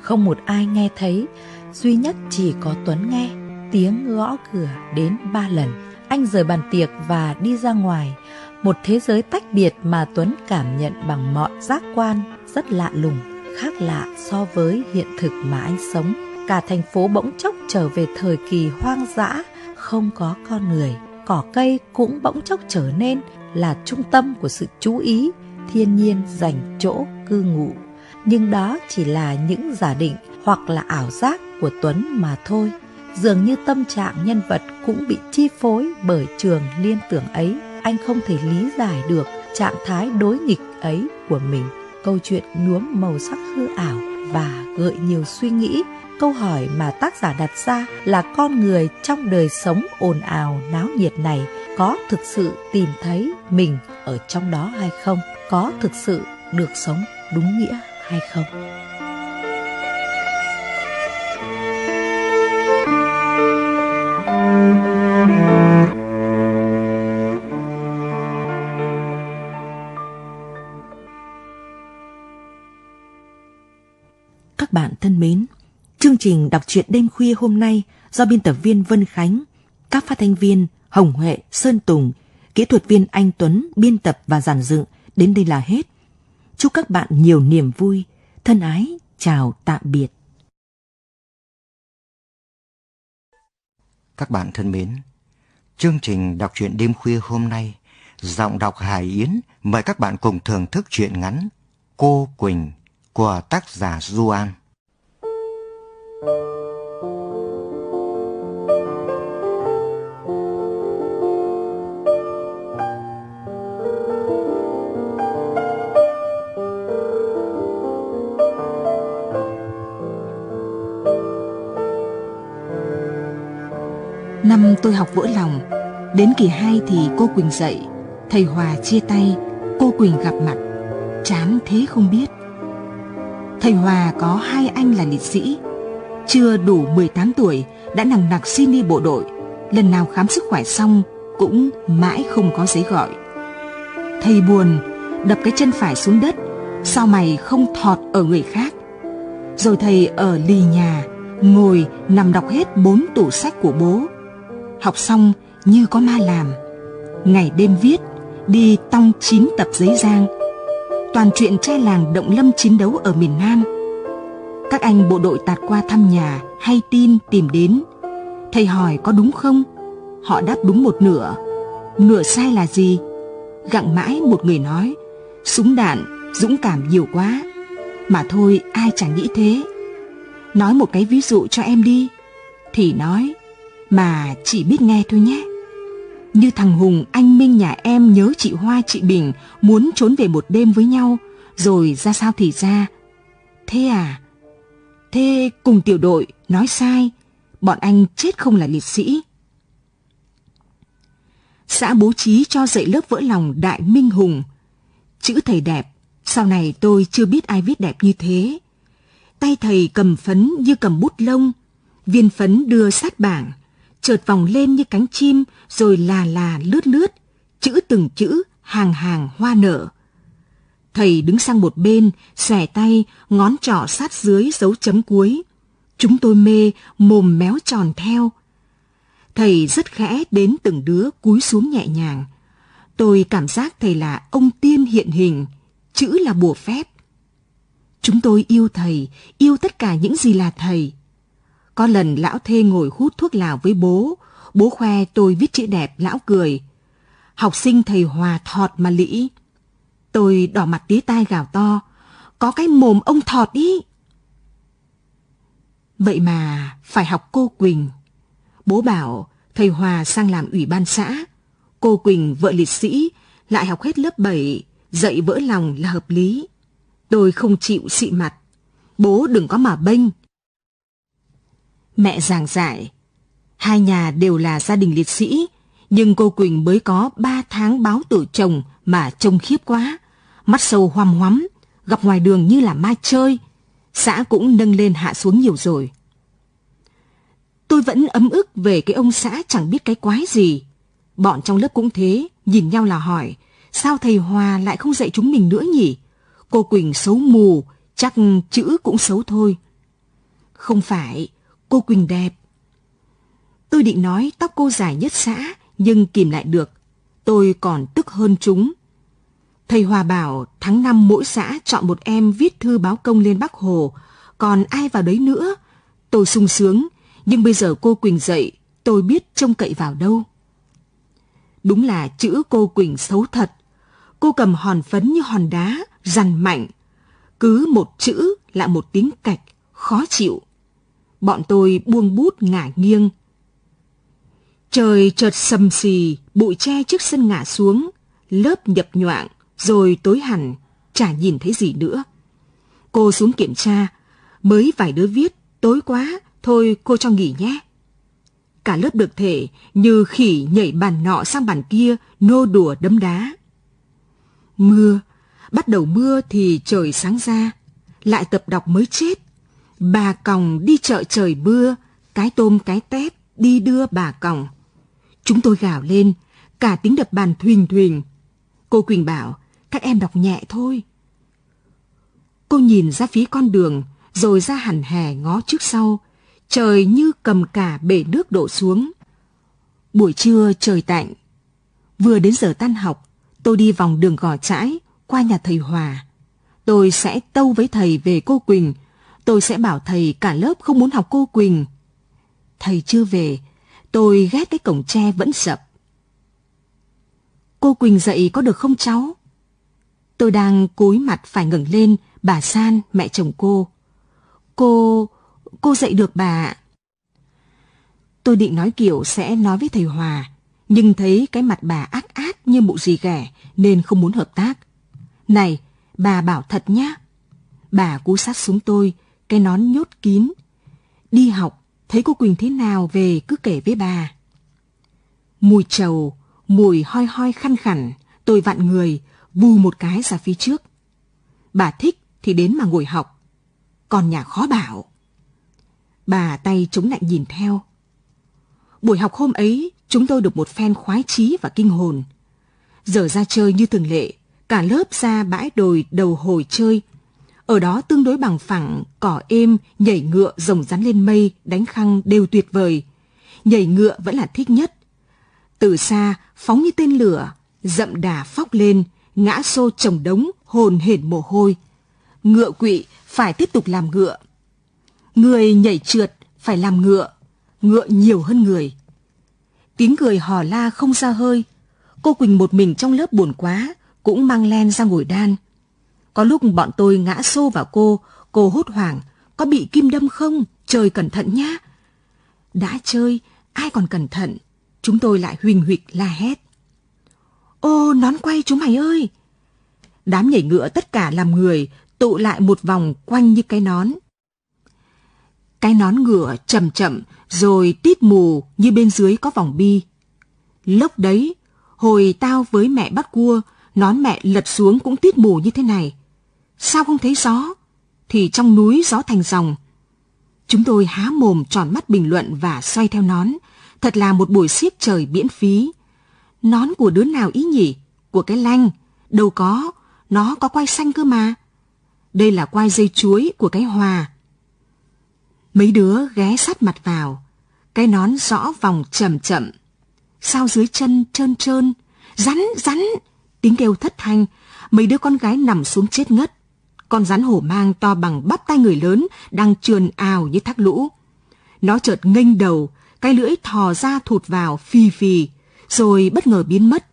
Không một ai nghe thấy, duy nhất chỉ có Tuấn nghe. Tiếng gõ cửa đến ba lần. Anh rời bàn tiệc và đi ra ngoài. Một thế giới tách biệt mà Tuấn cảm nhận bằng mọi giác quan rất lạ lùng, khác lạ so với hiện thực mà anh sống. Cả thành phố bỗng chốc trở về thời kỳ hoang dã, không có con người cỏ cây cũng bỗng chốc trở nên là trung tâm của sự chú ý thiên nhiên dành chỗ cư ngụ nhưng đó chỉ là những giả định hoặc là ảo giác của tuấn mà thôi dường như tâm trạng nhân vật cũng bị chi phối bởi trường liên tưởng ấy anh không thể lý giải được trạng thái đối nghịch ấy của mình câu chuyện nhuốm màu sắc hư ảo và gợi nhiều suy nghĩ câu hỏi mà tác giả đặt ra là con người trong đời sống ồn ào náo nhiệt này có thực sự tìm thấy mình ở trong đó hay không có thực sự được sống đúng nghĩa hay không các bạn thân mến Chương trình đọc truyện đêm khuya hôm nay do biên tập viên Vân Khánh, các phát thanh viên Hồng Huệ, Sơn Tùng, kỹ thuật viên Anh Tuấn biên tập và giàn dựng đến đây là hết. Chúc các bạn nhiều niềm vui. Thân ái, chào tạm biệt. Các bạn thân mến, chương trình đọc truyện đêm khuya hôm nay, giọng đọc Hải Yến mời các bạn cùng thưởng thức truyện ngắn Cô Quỳnh của tác giả Du An. Năm tôi học vỡ lòng Đến kỳ 2 thì cô Quỳnh dậy Thầy Hòa chia tay Cô Quỳnh gặp mặt Chán thế không biết Thầy Hòa có hai anh là liệt sĩ chưa đủ 18 tuổi đã nằng nặc xin đi bộ đội, lần nào khám sức khỏe xong cũng mãi không có giấy gọi. Thầy buồn, đập cái chân phải xuống đất, sao mày không thọt ở người khác? Rồi thầy ở lì nhà, ngồi nằm đọc hết bốn tủ sách của bố. Học xong như có ma làm. Ngày đêm viết, đi tong chín tập giấy giang. Toàn chuyện trai làng động lâm chiến đấu ở miền Nam – các anh bộ đội tạt qua thăm nhà hay tin tìm đến. Thầy hỏi có đúng không? Họ đáp đúng một nửa. Nửa sai là gì? Gặng mãi một người nói, súng đạn, dũng cảm nhiều quá. Mà thôi ai chẳng nghĩ thế. Nói một cái ví dụ cho em đi. Thì nói, mà chỉ biết nghe thôi nhé. Như thằng Hùng, anh Minh nhà em nhớ chị Hoa, chị Bình muốn trốn về một đêm với nhau, rồi ra sao thì ra. Thế à, Thế cùng tiểu đội nói sai, bọn anh chết không là liệt sĩ. Xã bố trí cho dạy lớp vỡ lòng Đại Minh Hùng. Chữ thầy đẹp, sau này tôi chưa biết ai viết đẹp như thế. Tay thầy cầm phấn như cầm bút lông, viên phấn đưa sát bảng, trượt vòng lên như cánh chim rồi là là lướt lướt, chữ từng chữ, hàng hàng hoa nở. Thầy đứng sang một bên, xòe tay, ngón trỏ sát dưới dấu chấm cuối. Chúng tôi mê, mồm méo tròn theo. Thầy rất khẽ đến từng đứa cúi xuống nhẹ nhàng. Tôi cảm giác thầy là ông tiên hiện hình, chữ là bùa phép. Chúng tôi yêu thầy, yêu tất cả những gì là thầy. Có lần lão thê ngồi hút thuốc lào với bố, bố khoe tôi viết chữ đẹp, lão cười. Học sinh thầy hòa thọt mà lĩ. Tôi đỏ mặt tía tai gào to, có cái mồm ông thọt ý Vậy mà phải học cô Quỳnh. Bố bảo thầy Hòa sang làm ủy ban xã. Cô Quỳnh vợ liệt sĩ lại học hết lớp 7, dạy vỡ lòng là hợp lý. Tôi không chịu xị mặt. Bố đừng có mà bênh. Mẹ giảng giải. Hai nhà đều là gia đình liệt sĩ, nhưng cô Quỳnh mới có 3 tháng báo tuổi chồng mà trông khiếp quá mắt sâu hoăm hoắm, gặp ngoài đường như là ma chơi, xã cũng nâng lên hạ xuống nhiều rồi. Tôi vẫn ấm ức về cái ông xã chẳng biết cái quái gì. Bọn trong lớp cũng thế, nhìn nhau là hỏi, sao thầy Hòa lại không dạy chúng mình nữa nhỉ? Cô Quỳnh xấu mù, chắc chữ cũng xấu thôi. Không phải, cô Quỳnh đẹp. Tôi định nói tóc cô dài nhất xã, nhưng kìm lại được. Tôi còn tức hơn chúng. Thầy Hòa bảo tháng năm mỗi xã chọn một em viết thư báo công lên Bắc Hồ, còn ai vào đấy nữa. Tôi sung sướng, nhưng bây giờ cô Quỳnh dậy, tôi biết trông cậy vào đâu. Đúng là chữ cô Quỳnh xấu thật. Cô cầm hòn phấn như hòn đá, rằn mạnh. Cứ một chữ là một tiếng cạch, khó chịu. Bọn tôi buông bút ngả nghiêng. Trời chợt sầm xì, bụi che trước sân ngả xuống, lớp nhập nhoạng, rồi tối hẳn, chả nhìn thấy gì nữa. Cô xuống kiểm tra, mới vài đứa viết, tối quá, thôi cô cho nghỉ nhé. Cả lớp được thể như khỉ nhảy bàn nọ sang bàn kia, nô đùa đấm đá. Mưa, bắt đầu mưa thì trời sáng ra, lại tập đọc mới chết. Bà còng đi chợ trời mưa, cái tôm cái tép đi đưa bà còng. Chúng tôi gào lên, cả tiếng đập bàn thuyền thuyền. Cô Quỳnh bảo, các em đọc nhẹ thôi. Cô nhìn ra phía con đường, rồi ra hẳn hè ngó trước sau, trời như cầm cả bể nước đổ xuống. Buổi trưa trời tạnh. Vừa đến giờ tan học, tôi đi vòng đường gò trãi qua nhà thầy Hòa. Tôi sẽ tâu với thầy về cô Quỳnh. Tôi sẽ bảo thầy cả lớp không muốn học cô Quỳnh. Thầy chưa về, tôi ghét cái cổng tre vẫn sập. Cô Quỳnh dậy có được không cháu? Tôi đang cúi mặt phải ngẩng lên, bà San, mẹ chồng cô. Cô, cô dạy được bà Tôi định nói kiểu sẽ nói với thầy Hòa, nhưng thấy cái mặt bà ác ác như mụ gì ghẻ nên không muốn hợp tác. Này, bà bảo thật nhá. Bà cú sát xuống tôi, cái nón nhốt kín. Đi học, thấy cô Quỳnh thế nào về cứ kể với bà. Mùi trầu, mùi hoi hoi khăn khẳng, tôi vặn người, vù một cái ra phía trước. Bà thích thì đến mà ngồi học, còn nhà khó bảo. Bà tay chống lạnh nhìn theo. Buổi học hôm ấy, chúng tôi được một phen khoái chí và kinh hồn. Giờ ra chơi như thường lệ, cả lớp ra bãi đồi đầu hồi chơi. Ở đó tương đối bằng phẳng, cỏ êm, nhảy ngựa rồng rắn lên mây, đánh khăng đều tuyệt vời. Nhảy ngựa vẫn là thích nhất. Từ xa, phóng như tên lửa, dậm đà phóc lên, ngã xô chồng đống, hồn hển mồ hôi. Ngựa quỵ phải tiếp tục làm ngựa. Người nhảy trượt phải làm ngựa, ngựa nhiều hơn người. Tiếng cười hò la không ra hơi. Cô Quỳnh một mình trong lớp buồn quá, cũng mang len ra ngồi đan. Có lúc bọn tôi ngã xô vào cô, cô hốt hoảng, có bị kim đâm không? Trời cẩn thận nhá. Đã chơi, ai còn cẩn thận? Chúng tôi lại huỳnh huỵch la hét. Ô, nón quay chúng mày ơi! Đám nhảy ngựa tất cả làm người, tụ lại một vòng quanh như cái nón. Cái nón ngựa chậm chậm, rồi tít mù như bên dưới có vòng bi. lúc đấy, hồi tao với mẹ bắt cua, nón mẹ lật xuống cũng tít mù như thế này. Sao không thấy gió? Thì trong núi gió thành dòng. Chúng tôi há mồm tròn mắt bình luận và xoay theo nón. Thật là một buổi siết trời miễn phí nón của đứa nào ý nhỉ? Của cái lanh, đâu có, nó có quai xanh cơ mà. Đây là quai dây chuối của cái hòa. Mấy đứa ghé sát mặt vào, cái nón rõ vòng chậm chậm. Sao dưới chân trơn trơn, rắn rắn, tiếng kêu thất thanh, mấy đứa con gái nằm xuống chết ngất. Con rắn hổ mang to bằng bắp tay người lớn đang trườn ào như thác lũ. Nó chợt nghênh đầu, cái lưỡi thò ra thụt vào phì phì, rồi bất ngờ biến mất.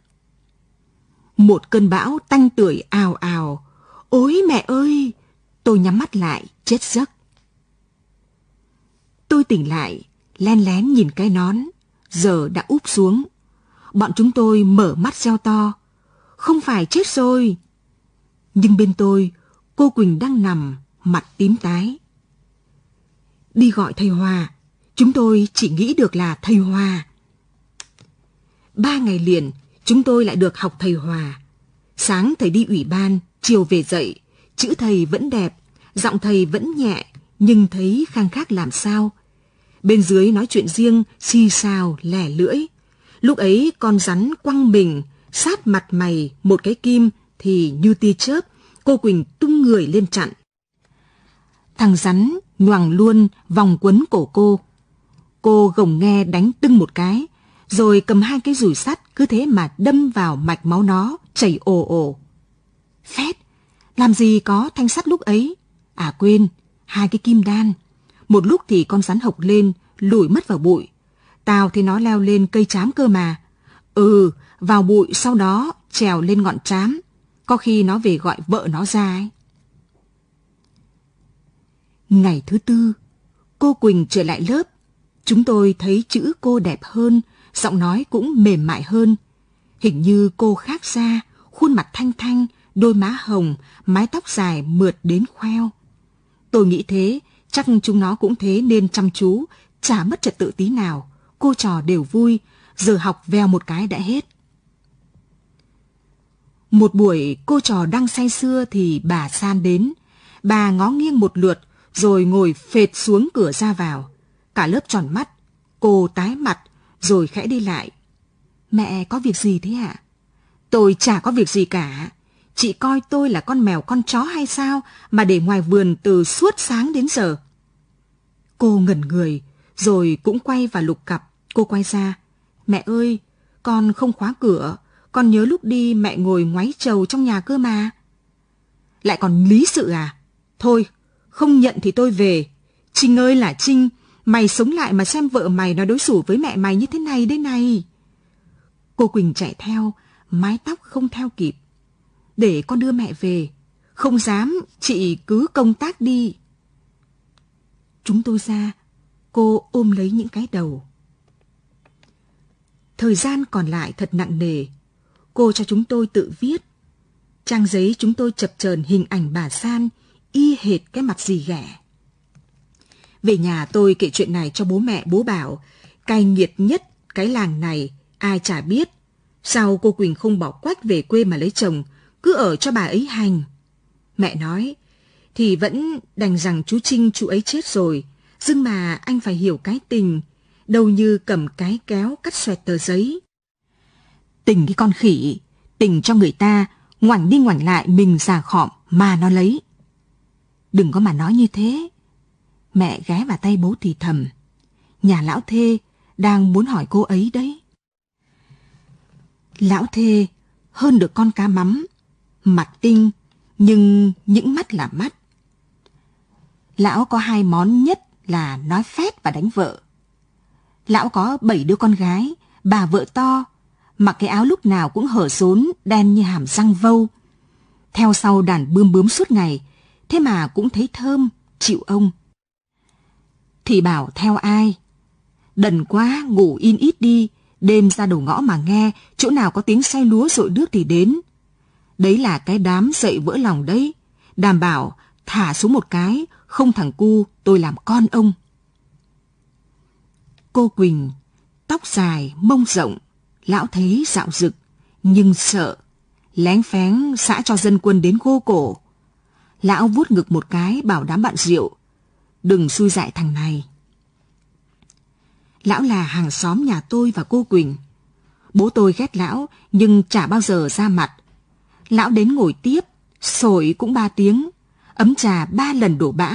Một cơn bão tanh tưởi ào ào. Ôi mẹ ơi! Tôi nhắm mắt lại, chết giấc. Tôi tỉnh lại, len lén nhìn cái nón, giờ đã úp xuống. Bọn chúng tôi mở mắt reo to. Không phải chết rồi. Nhưng bên tôi, cô Quỳnh đang nằm, mặt tím tái. Đi gọi thầy Hòa, chúng tôi chỉ nghĩ được là thầy Hòa. Ba ngày liền, chúng tôi lại được học thầy Hòa. Sáng thầy đi ủy ban, chiều về dạy chữ thầy vẫn đẹp, giọng thầy vẫn nhẹ, nhưng thấy khang khác làm sao. Bên dưới nói chuyện riêng, xì xào, lẻ lưỡi. Lúc ấy con rắn quăng mình, sát mặt mày một cái kim thì như tia chớp, cô Quỳnh tung người lên chặn. Thằng rắn nhoàng luôn vòng quấn cổ cô. Cô gồng nghe đánh tưng một cái, rồi cầm hai cái rùi sắt cứ thế mà đâm vào mạch máu nó, chảy ồ ồ. Phét, làm gì có thanh sắt lúc ấy? À quên, hai cái kim đan. Một lúc thì con rắn hộc lên, lủi mất vào bụi. Tao thì nó leo lên cây chám cơ mà. Ừ, vào bụi sau đó trèo lên ngọn chám. Có khi nó về gọi vợ nó ra ấy. Ngày thứ tư, cô Quỳnh trở lại lớp. Chúng tôi thấy chữ cô đẹp hơn, giọng nói cũng mềm mại hơn. Hình như cô khác ra, khuôn mặt thanh thanh, đôi má hồng, mái tóc dài mượt đến khoeo. Tôi nghĩ thế, chắc chúng nó cũng thế nên chăm chú, chả mất trật tự tí nào, cô trò đều vui, giờ học veo một cái đã hết. Một buổi cô trò đang say sưa thì bà San đến. Bà ngó nghiêng một lượt rồi ngồi phệt xuống cửa ra vào. Cả lớp tròn mắt. Cô tái mặt, rồi khẽ đi lại. Mẹ có việc gì thế ạ? À? Tôi chả có việc gì cả. Chị coi tôi là con mèo con chó hay sao mà để ngoài vườn từ suốt sáng đến giờ. Cô ngẩn người, rồi cũng quay vào lục cặp. Cô quay ra. Mẹ ơi, con không khóa cửa. Con nhớ lúc đi mẹ ngồi ngoáy trầu trong nhà cơ mà. Lại còn lý sự à? Thôi, không nhận thì tôi về. Trinh ơi là Trinh, Mày sống lại mà xem vợ mày nó đối xử với mẹ mày như thế này đây này. Cô Quỳnh chạy theo, mái tóc không theo kịp. Để con đưa mẹ về. Không dám, chị cứ công tác đi. Chúng tôi ra, cô ôm lấy những cái đầu. Thời gian còn lại thật nặng nề. Cô cho chúng tôi tự viết. Trang giấy chúng tôi chập chờn hình ảnh bà San, y hệt cái mặt gì ghẻ. Về nhà tôi kể chuyện này cho bố mẹ bố bảo, cay nghiệt nhất cái làng này, ai chả biết. Sao cô Quỳnh không bỏ quách về quê mà lấy chồng, cứ ở cho bà ấy hành. Mẹ nói, thì vẫn đành rằng chú Trinh chú ấy chết rồi, dưng mà anh phải hiểu cái tình, đâu như cầm cái kéo cắt xoẹt tờ giấy. Tình cái con khỉ, tình cho người ta, ngoảnh đi ngoảnh lại mình già khọm mà nó lấy. Đừng có mà nói như thế, mẹ ghé vào tay bố thì thầm. Nhà lão thê đang muốn hỏi cô ấy đấy. Lão thê hơn được con cá mắm, mặt tinh, nhưng những mắt là mắt. Lão có hai món nhất là nói phét và đánh vợ. Lão có bảy đứa con gái, bà vợ to, mặc cái áo lúc nào cũng hở xốn, đen như hàm răng vâu. Theo sau đàn bươm bướm suốt ngày, thế mà cũng thấy thơm, chịu ông thì bảo theo ai. Đần quá, ngủ in ít đi, đêm ra đầu ngõ mà nghe, chỗ nào có tiếng xe lúa rội nước thì đến. Đấy là cái đám dậy vỡ lòng đấy, đảm bảo thả xuống một cái, không thằng cu, tôi làm con ông. Cô Quỳnh, tóc dài, mông rộng, lão thấy dạo rực, nhưng sợ, lén phén xã cho dân quân đến gô cổ. Lão vuốt ngực một cái bảo đám bạn rượu, đừng xui dại thằng này. Lão là hàng xóm nhà tôi và cô Quỳnh. Bố tôi ghét lão nhưng chả bao giờ ra mặt. Lão đến ngồi tiếp, sổi cũng ba tiếng, ấm trà ba lần đổ bã,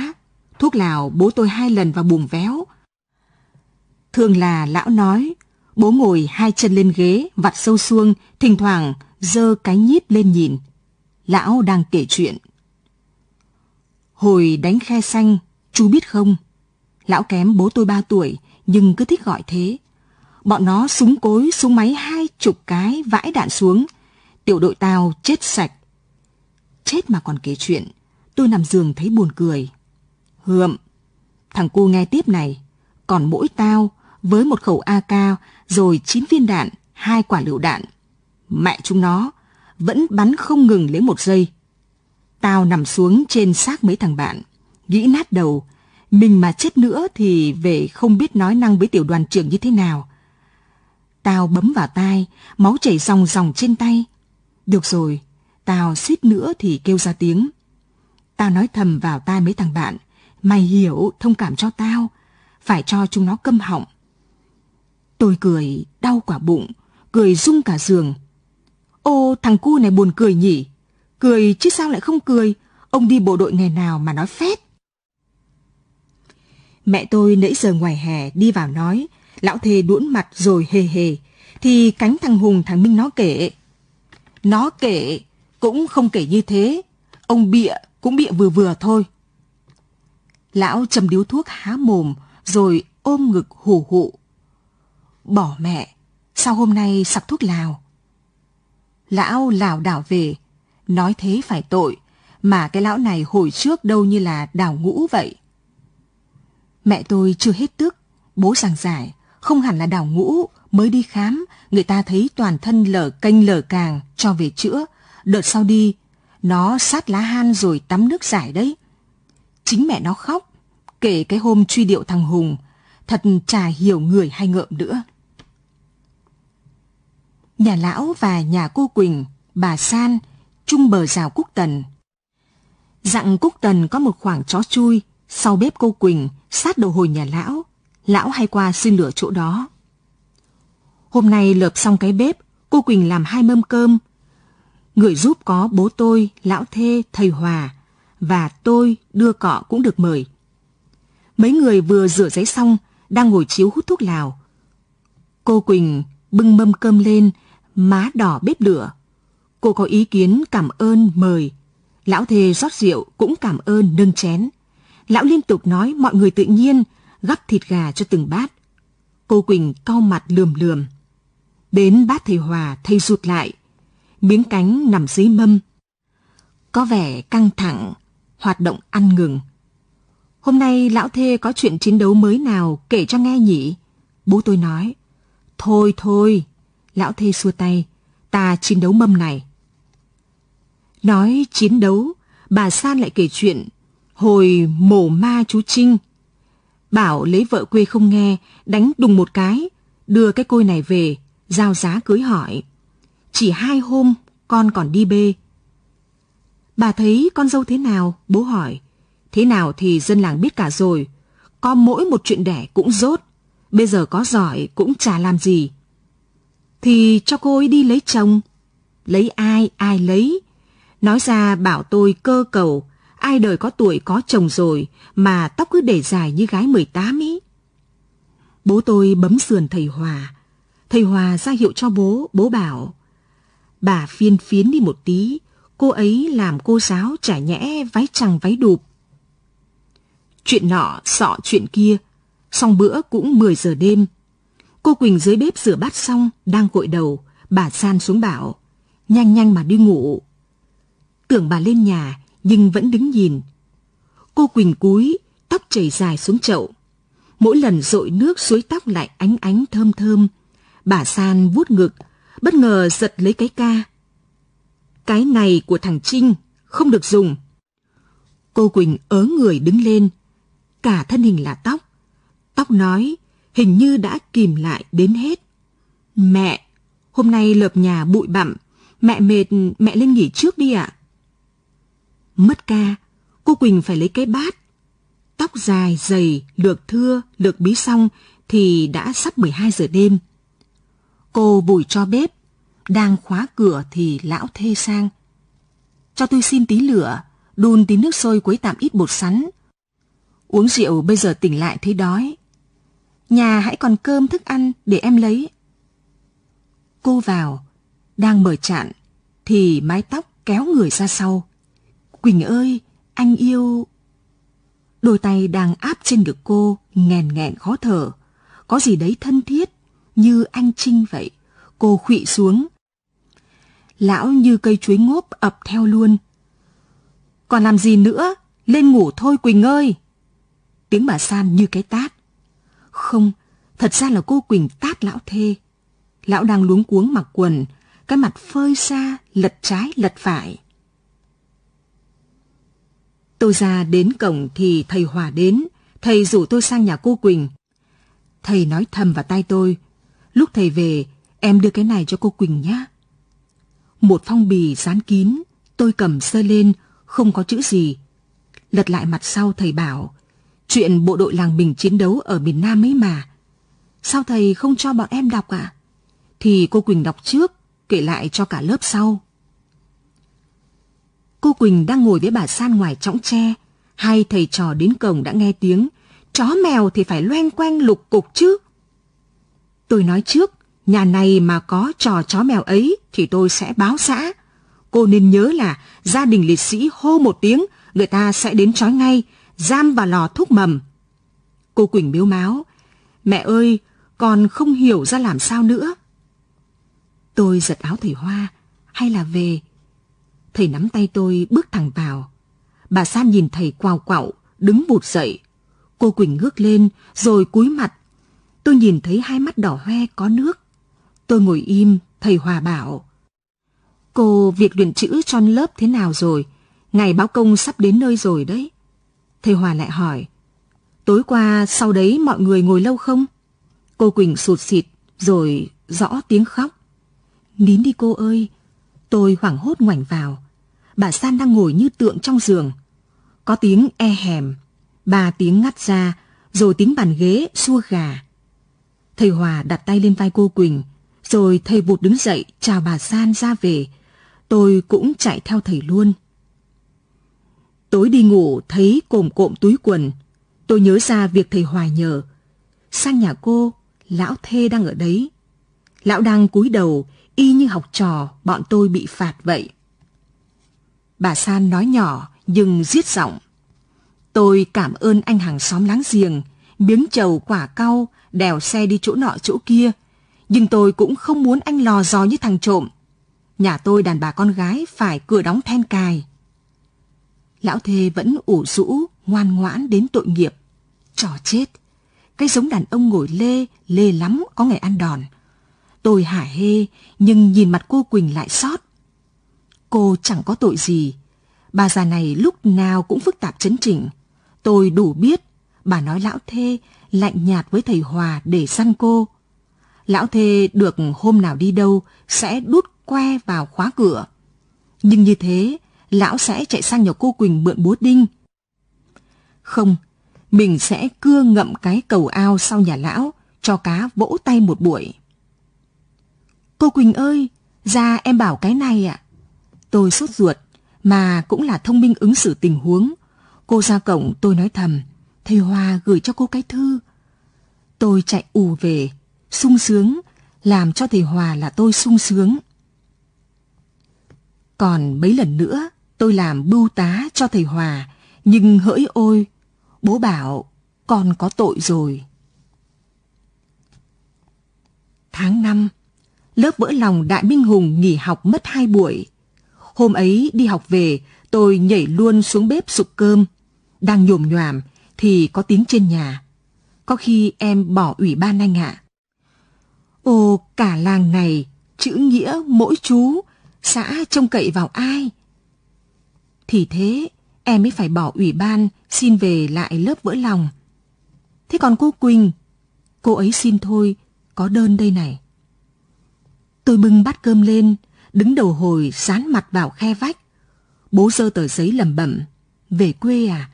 thuốc lào bố tôi hai lần và buồn véo. Thường là lão nói, bố ngồi hai chân lên ghế, vặt sâu xuông, thỉnh thoảng dơ cái nhíp lên nhìn. Lão đang kể chuyện. Hồi đánh khe xanh, Chú biết không, lão kém bố tôi 3 tuổi nhưng cứ thích gọi thế. Bọn nó súng cối, súng máy hai chục cái vãi đạn xuống. Tiểu đội tao chết sạch. Chết mà còn kể chuyện, tôi nằm giường thấy buồn cười. Hượm, thằng cu nghe tiếp này, còn mỗi tao với một khẩu AK rồi 9 viên đạn, hai quả lựu đạn. Mẹ chúng nó vẫn bắn không ngừng lấy một giây. Tao nằm xuống trên xác mấy thằng bạn nghĩ nát đầu, mình mà chết nữa thì về không biết nói năng với tiểu đoàn trưởng như thế nào. Tao bấm vào tai, máu chảy ròng ròng trên tay. Được rồi, tao suýt nữa thì kêu ra tiếng. Tao nói thầm vào tai mấy thằng bạn, mày hiểu, thông cảm cho tao, phải cho chúng nó câm họng. Tôi cười, đau quả bụng, cười rung cả giường. Ô, thằng cu này buồn cười nhỉ? Cười chứ sao lại không cười? Ông đi bộ đội ngày nào mà nói phét. Mẹ tôi nãy giờ ngoài hè đi vào nói, lão thề đũn mặt rồi hề hề, thì cánh thằng Hùng thằng Minh nó kể. Nó kể, cũng không kể như thế, ông bịa cũng bịa vừa vừa thôi. Lão trầm điếu thuốc há mồm rồi ôm ngực hù hụ. Bỏ mẹ, sao hôm nay sặc thuốc lào? Lão lào đảo về, nói thế phải tội, mà cái lão này hồi trước đâu như là đảo ngũ vậy. Mẹ tôi chưa hết tức, bố giảng giải, không hẳn là đào ngũ, mới đi khám, người ta thấy toàn thân lở canh lở càng, cho về chữa, đợt sau đi, nó sát lá han rồi tắm nước giải đấy. Chính mẹ nó khóc, kể cái hôm truy điệu thằng Hùng, thật chả hiểu người hay ngợm nữa. Nhà lão và nhà cô Quỳnh, bà San, chung bờ rào Cúc Tần. Dặn Cúc Tần có một khoảng chó chui, sau bếp cô Quỳnh, sát đầu hồi nhà lão, lão hay qua xin lửa chỗ đó. Hôm nay lợp xong cái bếp, cô Quỳnh làm hai mâm cơm. Người giúp có bố tôi, lão thê, thầy Hòa, và tôi đưa cọ cũng được mời. Mấy người vừa rửa giấy xong, đang ngồi chiếu hút thuốc lào. Cô Quỳnh bưng mâm cơm lên, má đỏ bếp lửa. Cô có ý kiến cảm ơn mời. Lão thề rót rượu cũng cảm ơn nâng chén. Lão liên tục nói mọi người tự nhiên, gắp thịt gà cho từng bát. Cô Quỳnh cau mặt lườm lườm. Đến bát thầy Hòa, thầy rụt lại. Miếng cánh nằm dưới mâm. Có vẻ căng thẳng, hoạt động ăn ngừng. Hôm nay lão thê có chuyện chiến đấu mới nào kể cho nghe nhỉ? Bố tôi nói. Thôi thôi, lão thê xua tay, ta chiến đấu mâm này. Nói chiến đấu, bà San lại kể chuyện hồi mổ ma chú Trinh. Bảo lấy vợ quê không nghe, đánh đùng một cái, đưa cái côi này về, giao giá cưới hỏi. Chỉ hai hôm con còn đi bê. Bà thấy con dâu thế nào? Bố hỏi. Thế nào thì dân làng biết cả rồi. Có mỗi một chuyện đẻ cũng rốt. Bây giờ có giỏi cũng chả làm gì. Thì cho cô ấy đi lấy chồng. Lấy ai ai lấy. Nói ra bảo tôi cơ cầu ai đời có tuổi có chồng rồi mà tóc cứ để dài như gái 18 ý. Bố tôi bấm sườn thầy Hòa. Thầy Hòa ra hiệu cho bố, bố bảo. Bà phiên phiến đi một tí, cô ấy làm cô giáo chả nhẽ váy chằng váy đụp. Chuyện nọ sọ chuyện kia, xong bữa cũng 10 giờ đêm. Cô Quỳnh dưới bếp rửa bát xong, đang gội đầu, bà san xuống bảo. Nhanh nhanh mà đi ngủ. Tưởng bà lên nhà, nhưng vẫn đứng nhìn. Cô quỳnh cúi, tóc chảy dài xuống chậu. Mỗi lần rội nước suối tóc lại ánh ánh thơm thơm. Bà San vuốt ngực, bất ngờ giật lấy cái ca. Cái này của thằng Trinh, không được dùng. Cô Quỳnh ớ người đứng lên. Cả thân hình là tóc. Tóc nói, hình như đã kìm lại đến hết. Mẹ, hôm nay lợp nhà bụi bặm. Mẹ mệt, mẹ lên nghỉ trước đi ạ. À? Mất ca, cô Quỳnh phải lấy cái bát. Tóc dài, dày, lược thưa, lược bí xong thì đã sắp 12 giờ đêm. Cô bùi cho bếp, đang khóa cửa thì lão thê sang. Cho tôi xin tí lửa, đun tí nước sôi quấy tạm ít bột sắn. Uống rượu bây giờ tỉnh lại thấy đói. Nhà hãy còn cơm thức ăn để em lấy. Cô vào, đang mở chạn, thì mái tóc kéo người ra sau. Quỳnh ơi, anh yêu... Đôi tay đang áp trên ngực cô, nghèn nghẹn khó thở. Có gì đấy thân thiết, như anh Trinh vậy. Cô khụy xuống. Lão như cây chuối ngốp ập theo luôn. Còn làm gì nữa? Lên ngủ thôi Quỳnh ơi! Tiếng bà San như cái tát. Không, thật ra là cô Quỳnh tát lão thê. Lão đang luống cuống mặc quần, cái mặt phơi ra, lật trái lật phải. Tôi ra đến cổng thì thầy Hòa đến, thầy rủ tôi sang nhà cô Quỳnh. Thầy nói thầm vào tai tôi, lúc thầy về, em đưa cái này cho cô Quỳnh nhé. Một phong bì dán kín, tôi cầm sơ lên, không có chữ gì. Lật lại mặt sau thầy bảo, chuyện bộ đội làng mình chiến đấu ở miền Nam ấy mà. Sao thầy không cho bọn em đọc ạ? Thì cô Quỳnh đọc trước, kể lại cho cả lớp sau. Cô Quỳnh đang ngồi với bà San ngoài chõng tre. Hai thầy trò đến cổng đã nghe tiếng. Chó mèo thì phải loanh quanh lục cục chứ. Tôi nói trước, nhà này mà có trò chó mèo ấy thì tôi sẽ báo xã. Cô nên nhớ là gia đình liệt sĩ hô một tiếng, người ta sẽ đến trói ngay, giam vào lò thuốc mầm. Cô Quỳnh miếu máu. Mẹ ơi, con không hiểu ra làm sao nữa. Tôi giật áo thầy Hoa, hay là về Thầy nắm tay tôi bước thẳng vào. Bà San nhìn thầy quào quạo, đứng bụt dậy. Cô Quỳnh ngước lên, rồi cúi mặt. Tôi nhìn thấy hai mắt đỏ hoe có nước. Tôi ngồi im, thầy hòa bảo. Cô việc luyện chữ cho lớp thế nào rồi? Ngày báo công sắp đến nơi rồi đấy. Thầy Hòa lại hỏi. Tối qua sau đấy mọi người ngồi lâu không? Cô Quỳnh sụt xịt rồi rõ tiếng khóc. Nín đi cô ơi. Tôi hoảng hốt ngoảnh vào bà San đang ngồi như tượng trong giường. Có tiếng e hèm, ba tiếng ngắt ra, rồi tiếng bàn ghế xua gà. Thầy Hòa đặt tay lên vai cô Quỳnh, rồi thầy vụt đứng dậy chào bà San ra về. Tôi cũng chạy theo thầy luôn. Tối đi ngủ thấy cồm cộm túi quần. Tôi nhớ ra việc thầy Hòa nhờ. Sang nhà cô, lão thê đang ở đấy. Lão đang cúi đầu y như học trò bọn tôi bị phạt vậy. Bà San nói nhỏ nhưng giết giọng. Tôi cảm ơn anh hàng xóm láng giềng, miếng trầu quả cau, đèo xe đi chỗ nọ chỗ kia. Nhưng tôi cũng không muốn anh lò dò như thằng trộm. Nhà tôi đàn bà con gái phải cửa đóng then cài. Lão Thê vẫn ủ rũ, ngoan ngoãn đến tội nghiệp. Trò chết! Cái giống đàn ông ngồi lê, lê lắm có ngày ăn đòn. Tôi hả hê, nhưng nhìn mặt cô Quỳnh lại sót. Cô chẳng có tội gì. Bà già này lúc nào cũng phức tạp chấn chỉnh. Tôi đủ biết, bà nói lão thê lạnh nhạt với thầy Hòa để săn cô. Lão thê được hôm nào đi đâu sẽ đút que vào khóa cửa. Nhưng như thế, lão sẽ chạy sang nhà cô Quỳnh mượn búa đinh. Không, mình sẽ cưa ngậm cái cầu ao sau nhà lão cho cá vỗ tay một buổi. Cô Quỳnh ơi, ra em bảo cái này ạ. À. Tôi sốt ruột, mà cũng là thông minh ứng xử tình huống. Cô ra cổng tôi nói thầm, thầy Hoa gửi cho cô cái thư. Tôi chạy ù về, sung sướng, làm cho thầy Hòa là tôi sung sướng. Còn mấy lần nữa, tôi làm bưu tá cho thầy Hòa, nhưng hỡi ôi, bố bảo con có tội rồi. Tháng 5, lớp vỡ lòng Đại Minh Hùng nghỉ học mất hai buổi. Hôm ấy đi học về, tôi nhảy luôn xuống bếp sục cơm. Đang nhồm nhòm thì có tiếng trên nhà. Có khi em bỏ ủy ban anh ạ. À. Ô cả làng này, chữ nghĩa mỗi chú, xã trông cậy vào ai? Thì thế, em mới phải bỏ ủy ban xin về lại lớp vỡ lòng. Thế còn cô Quỳnh? Cô ấy xin thôi, có đơn đây này. Tôi bưng bát cơm lên, đứng đầu hồi sán mặt vào khe vách. Bố dơ tờ giấy lầm bẩm, về quê à?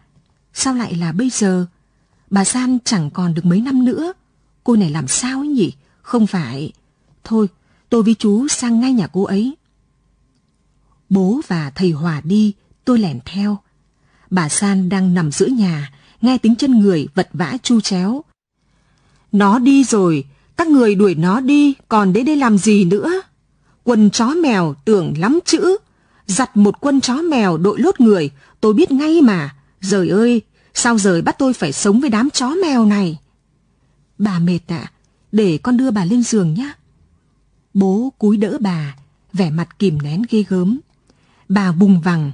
Sao lại là bây giờ? Bà San chẳng còn được mấy năm nữa. Cô này làm sao ấy nhỉ? Không phải. Thôi, tôi với chú sang ngay nhà cô ấy. Bố và thầy Hòa đi, tôi lẻn theo. Bà San đang nằm giữa nhà, nghe tiếng chân người vật vã chu chéo. Nó đi rồi, các người đuổi nó đi, còn đến đây làm gì nữa? quân chó mèo tưởng lắm chữ, giặt một quân chó mèo đội lốt người, tôi biết ngay mà. rời ơi, sao rời bắt tôi phải sống với đám chó mèo này? Bà mệt ạ, à, để con đưa bà lên giường nhé. Bố cúi đỡ bà, vẻ mặt kìm nén ghê gớm. Bà bùng vằng,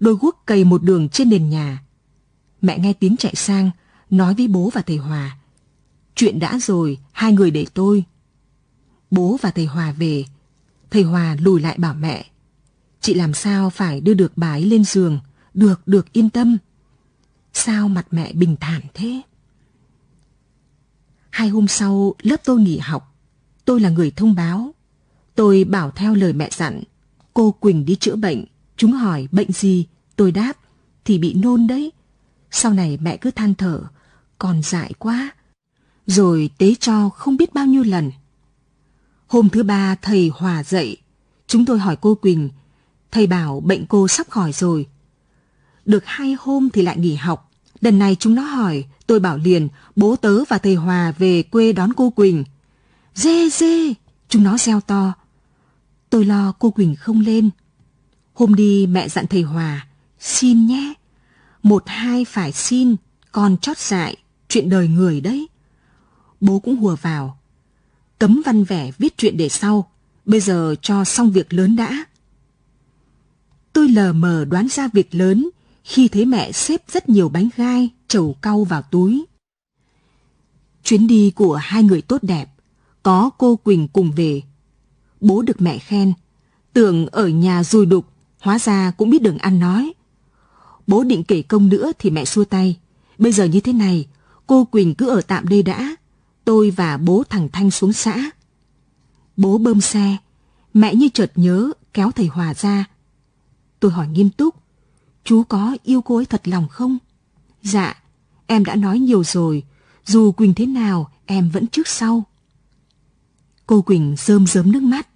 đôi guốc cầy một đường trên nền nhà. Mẹ nghe tiếng chạy sang, nói với bố và thầy Hòa. Chuyện đã rồi, hai người để tôi. Bố và thầy Hòa về, Thầy Hòa lùi lại bảo mẹ. Chị làm sao phải đưa được bà ấy lên giường. Được, được yên tâm. Sao mặt mẹ bình thản thế? Hai hôm sau, lớp tôi nghỉ học. Tôi là người thông báo. Tôi bảo theo lời mẹ dặn. Cô Quỳnh đi chữa bệnh. Chúng hỏi bệnh gì? Tôi đáp. Thì bị nôn đấy. Sau này mẹ cứ than thở. Còn dại quá. Rồi tế cho không biết bao nhiêu lần. Hôm thứ ba thầy Hòa dậy. Chúng tôi hỏi cô Quỳnh. Thầy bảo bệnh cô sắp khỏi rồi. Được hai hôm thì lại nghỉ học. Lần này chúng nó hỏi, tôi bảo liền, bố tớ và thầy Hòa về quê đón cô Quỳnh. Dê dê, chúng nó reo to. Tôi lo cô Quỳnh không lên. Hôm đi mẹ dặn thầy Hòa, xin nhé. Một hai phải xin, con chót dại, chuyện đời người đấy. Bố cũng hùa vào, tấm văn vẻ viết chuyện để sau, bây giờ cho xong việc lớn đã. Tôi lờ mờ đoán ra việc lớn khi thấy mẹ xếp rất nhiều bánh gai, chầu cau vào túi. Chuyến đi của hai người tốt đẹp, có cô Quỳnh cùng về. Bố được mẹ khen, tưởng ở nhà rùi đục, hóa ra cũng biết đường ăn nói. Bố định kể công nữa thì mẹ xua tay. Bây giờ như thế này, cô Quỳnh cứ ở tạm đây đã, tôi và bố thằng Thanh xuống xã. Bố bơm xe, mẹ như chợt nhớ kéo thầy Hòa ra. Tôi hỏi nghiêm túc, chú có yêu cô ấy thật lòng không? Dạ, em đã nói nhiều rồi, dù Quỳnh thế nào em vẫn trước sau. Cô Quỳnh rơm rớm nước mắt.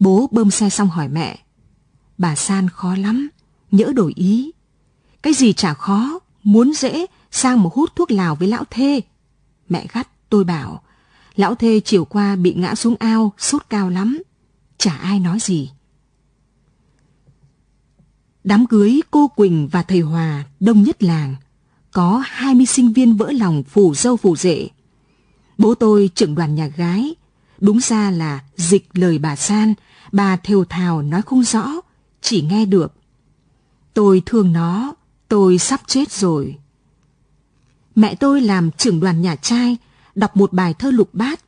Bố bơm xe xong hỏi mẹ. Bà San khó lắm, nhỡ đổi ý. Cái gì chả khó, muốn dễ, sang một hút thuốc lào với lão thê. Mẹ gắt, tôi bảo, lão thê chiều qua bị ngã xuống ao, sốt cao lắm. Chả ai nói gì. Đám cưới cô Quỳnh và thầy Hòa đông nhất làng. Có 20 sinh viên vỡ lòng phù dâu phù rể. Bố tôi trưởng đoàn nhà gái. Đúng ra là dịch lời bà San, bà thều thào nói không rõ, chỉ nghe được. Tôi thương nó, tôi sắp chết rồi mẹ tôi làm trưởng đoàn nhà trai, đọc một bài thơ lục bát.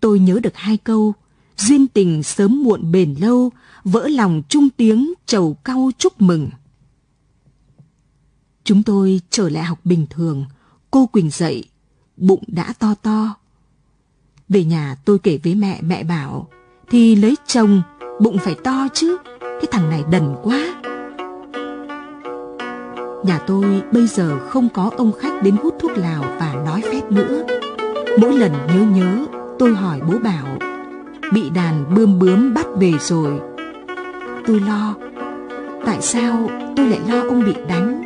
Tôi nhớ được hai câu, duyên tình sớm muộn bền lâu, vỡ lòng trung tiếng trầu cau chúc mừng. Chúng tôi trở lại học bình thường, cô Quỳnh dậy, bụng đã to to. Về nhà tôi kể với mẹ, mẹ bảo, thì lấy chồng, bụng phải to chứ, cái thằng này đần quá. Nhà tôi bây giờ không có ông khách đến hút thuốc lào và nói phép nữa. Mỗi lần nhớ nhớ, tôi hỏi bố bảo, bị đàn bươm bướm bắt về rồi. Tôi lo, tại sao tôi lại lo ông bị đánh?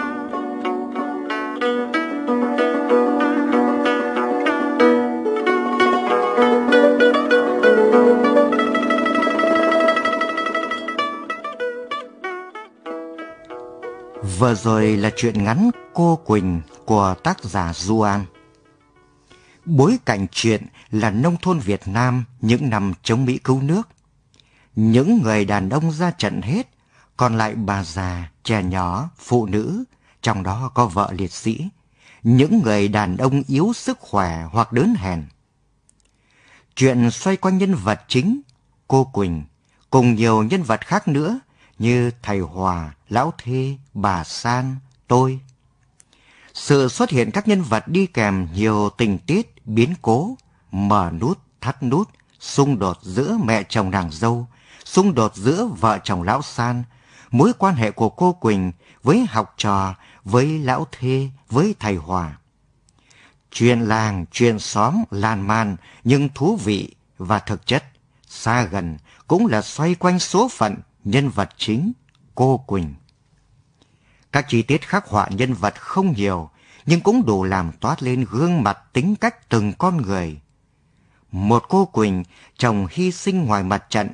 Vừa rồi là chuyện ngắn Cô Quỳnh của tác giả Du An. Bối cảnh chuyện là nông thôn Việt Nam những năm chống Mỹ cứu nước. Những người đàn ông ra trận hết, còn lại bà già, trẻ nhỏ, phụ nữ, trong đó có vợ liệt sĩ, những người đàn ông yếu sức khỏe hoặc đớn hèn. Chuyện xoay quanh nhân vật chính, cô Quỳnh, cùng nhiều nhân vật khác nữa như thầy Hòa, Lão Thê, bà San, tôi. Sự xuất hiện các nhân vật đi kèm nhiều tình tiết, biến cố, mở nút, thắt nút, xung đột giữa mẹ chồng nàng dâu, xung đột giữa vợ chồng Lão San, mối quan hệ của cô Quỳnh với học trò, với Lão Thê, với thầy Hòa. Chuyện làng, chuyện xóm, lan man nhưng thú vị và thực chất, xa gần cũng là xoay quanh số phận nhân vật chính, cô Quỳnh. Các chi tiết khắc họa nhân vật không nhiều, nhưng cũng đủ làm toát lên gương mặt tính cách từng con người. Một cô Quỳnh, chồng hy sinh ngoài mặt trận,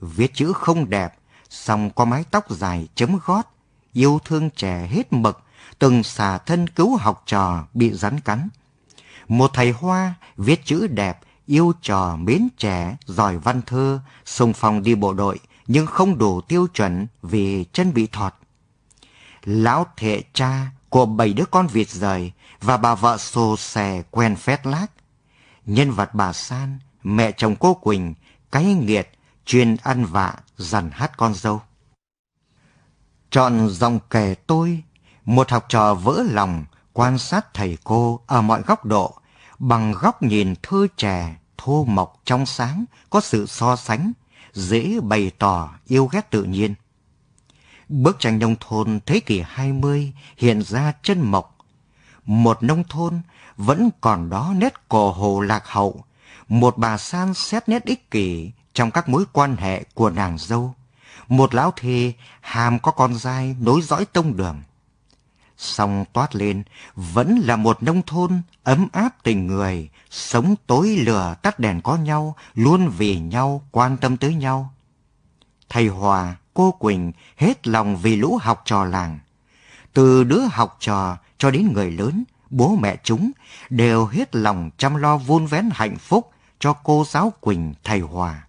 viết chữ không đẹp, song có mái tóc dài chấm gót, yêu thương trẻ hết mực, từng xả thân cứu học trò bị rắn cắn. Một thầy hoa viết chữ đẹp, yêu trò mến trẻ, giỏi văn thơ, sung phong đi bộ đội, nhưng không đủ tiêu chuẩn vì chân bị thọt. Lão thệ cha của bảy đứa con vịt rời và bà vợ xồ xè quen phét lác. Nhân vật bà San, mẹ chồng cô Quỳnh, cái nghiệt, chuyên ăn vạ, dằn hát con dâu. Chọn dòng kể tôi, một học trò vỡ lòng quan sát thầy cô ở mọi góc độ bằng góc nhìn thơ trẻ, thô mộc trong sáng, có sự so sánh, dễ bày tỏ yêu ghét tự nhiên. Bức tranh nông thôn thế kỷ 20 hiện ra chân mộc. Một nông thôn vẫn còn đó nét cổ hồ lạc hậu, một bà san xét nét ích kỷ trong các mối quan hệ của nàng dâu. Một lão thề hàm có con dai nối dõi tông đường song toát lên vẫn là một nông thôn ấm áp tình người, sống tối lửa tắt đèn có nhau, luôn vì nhau, quan tâm tới nhau. Thầy Hòa, cô Quỳnh hết lòng vì lũ học trò làng. Từ đứa học trò cho đến người lớn, bố mẹ chúng đều hết lòng chăm lo vun vén hạnh phúc cho cô giáo Quỳnh thầy Hòa.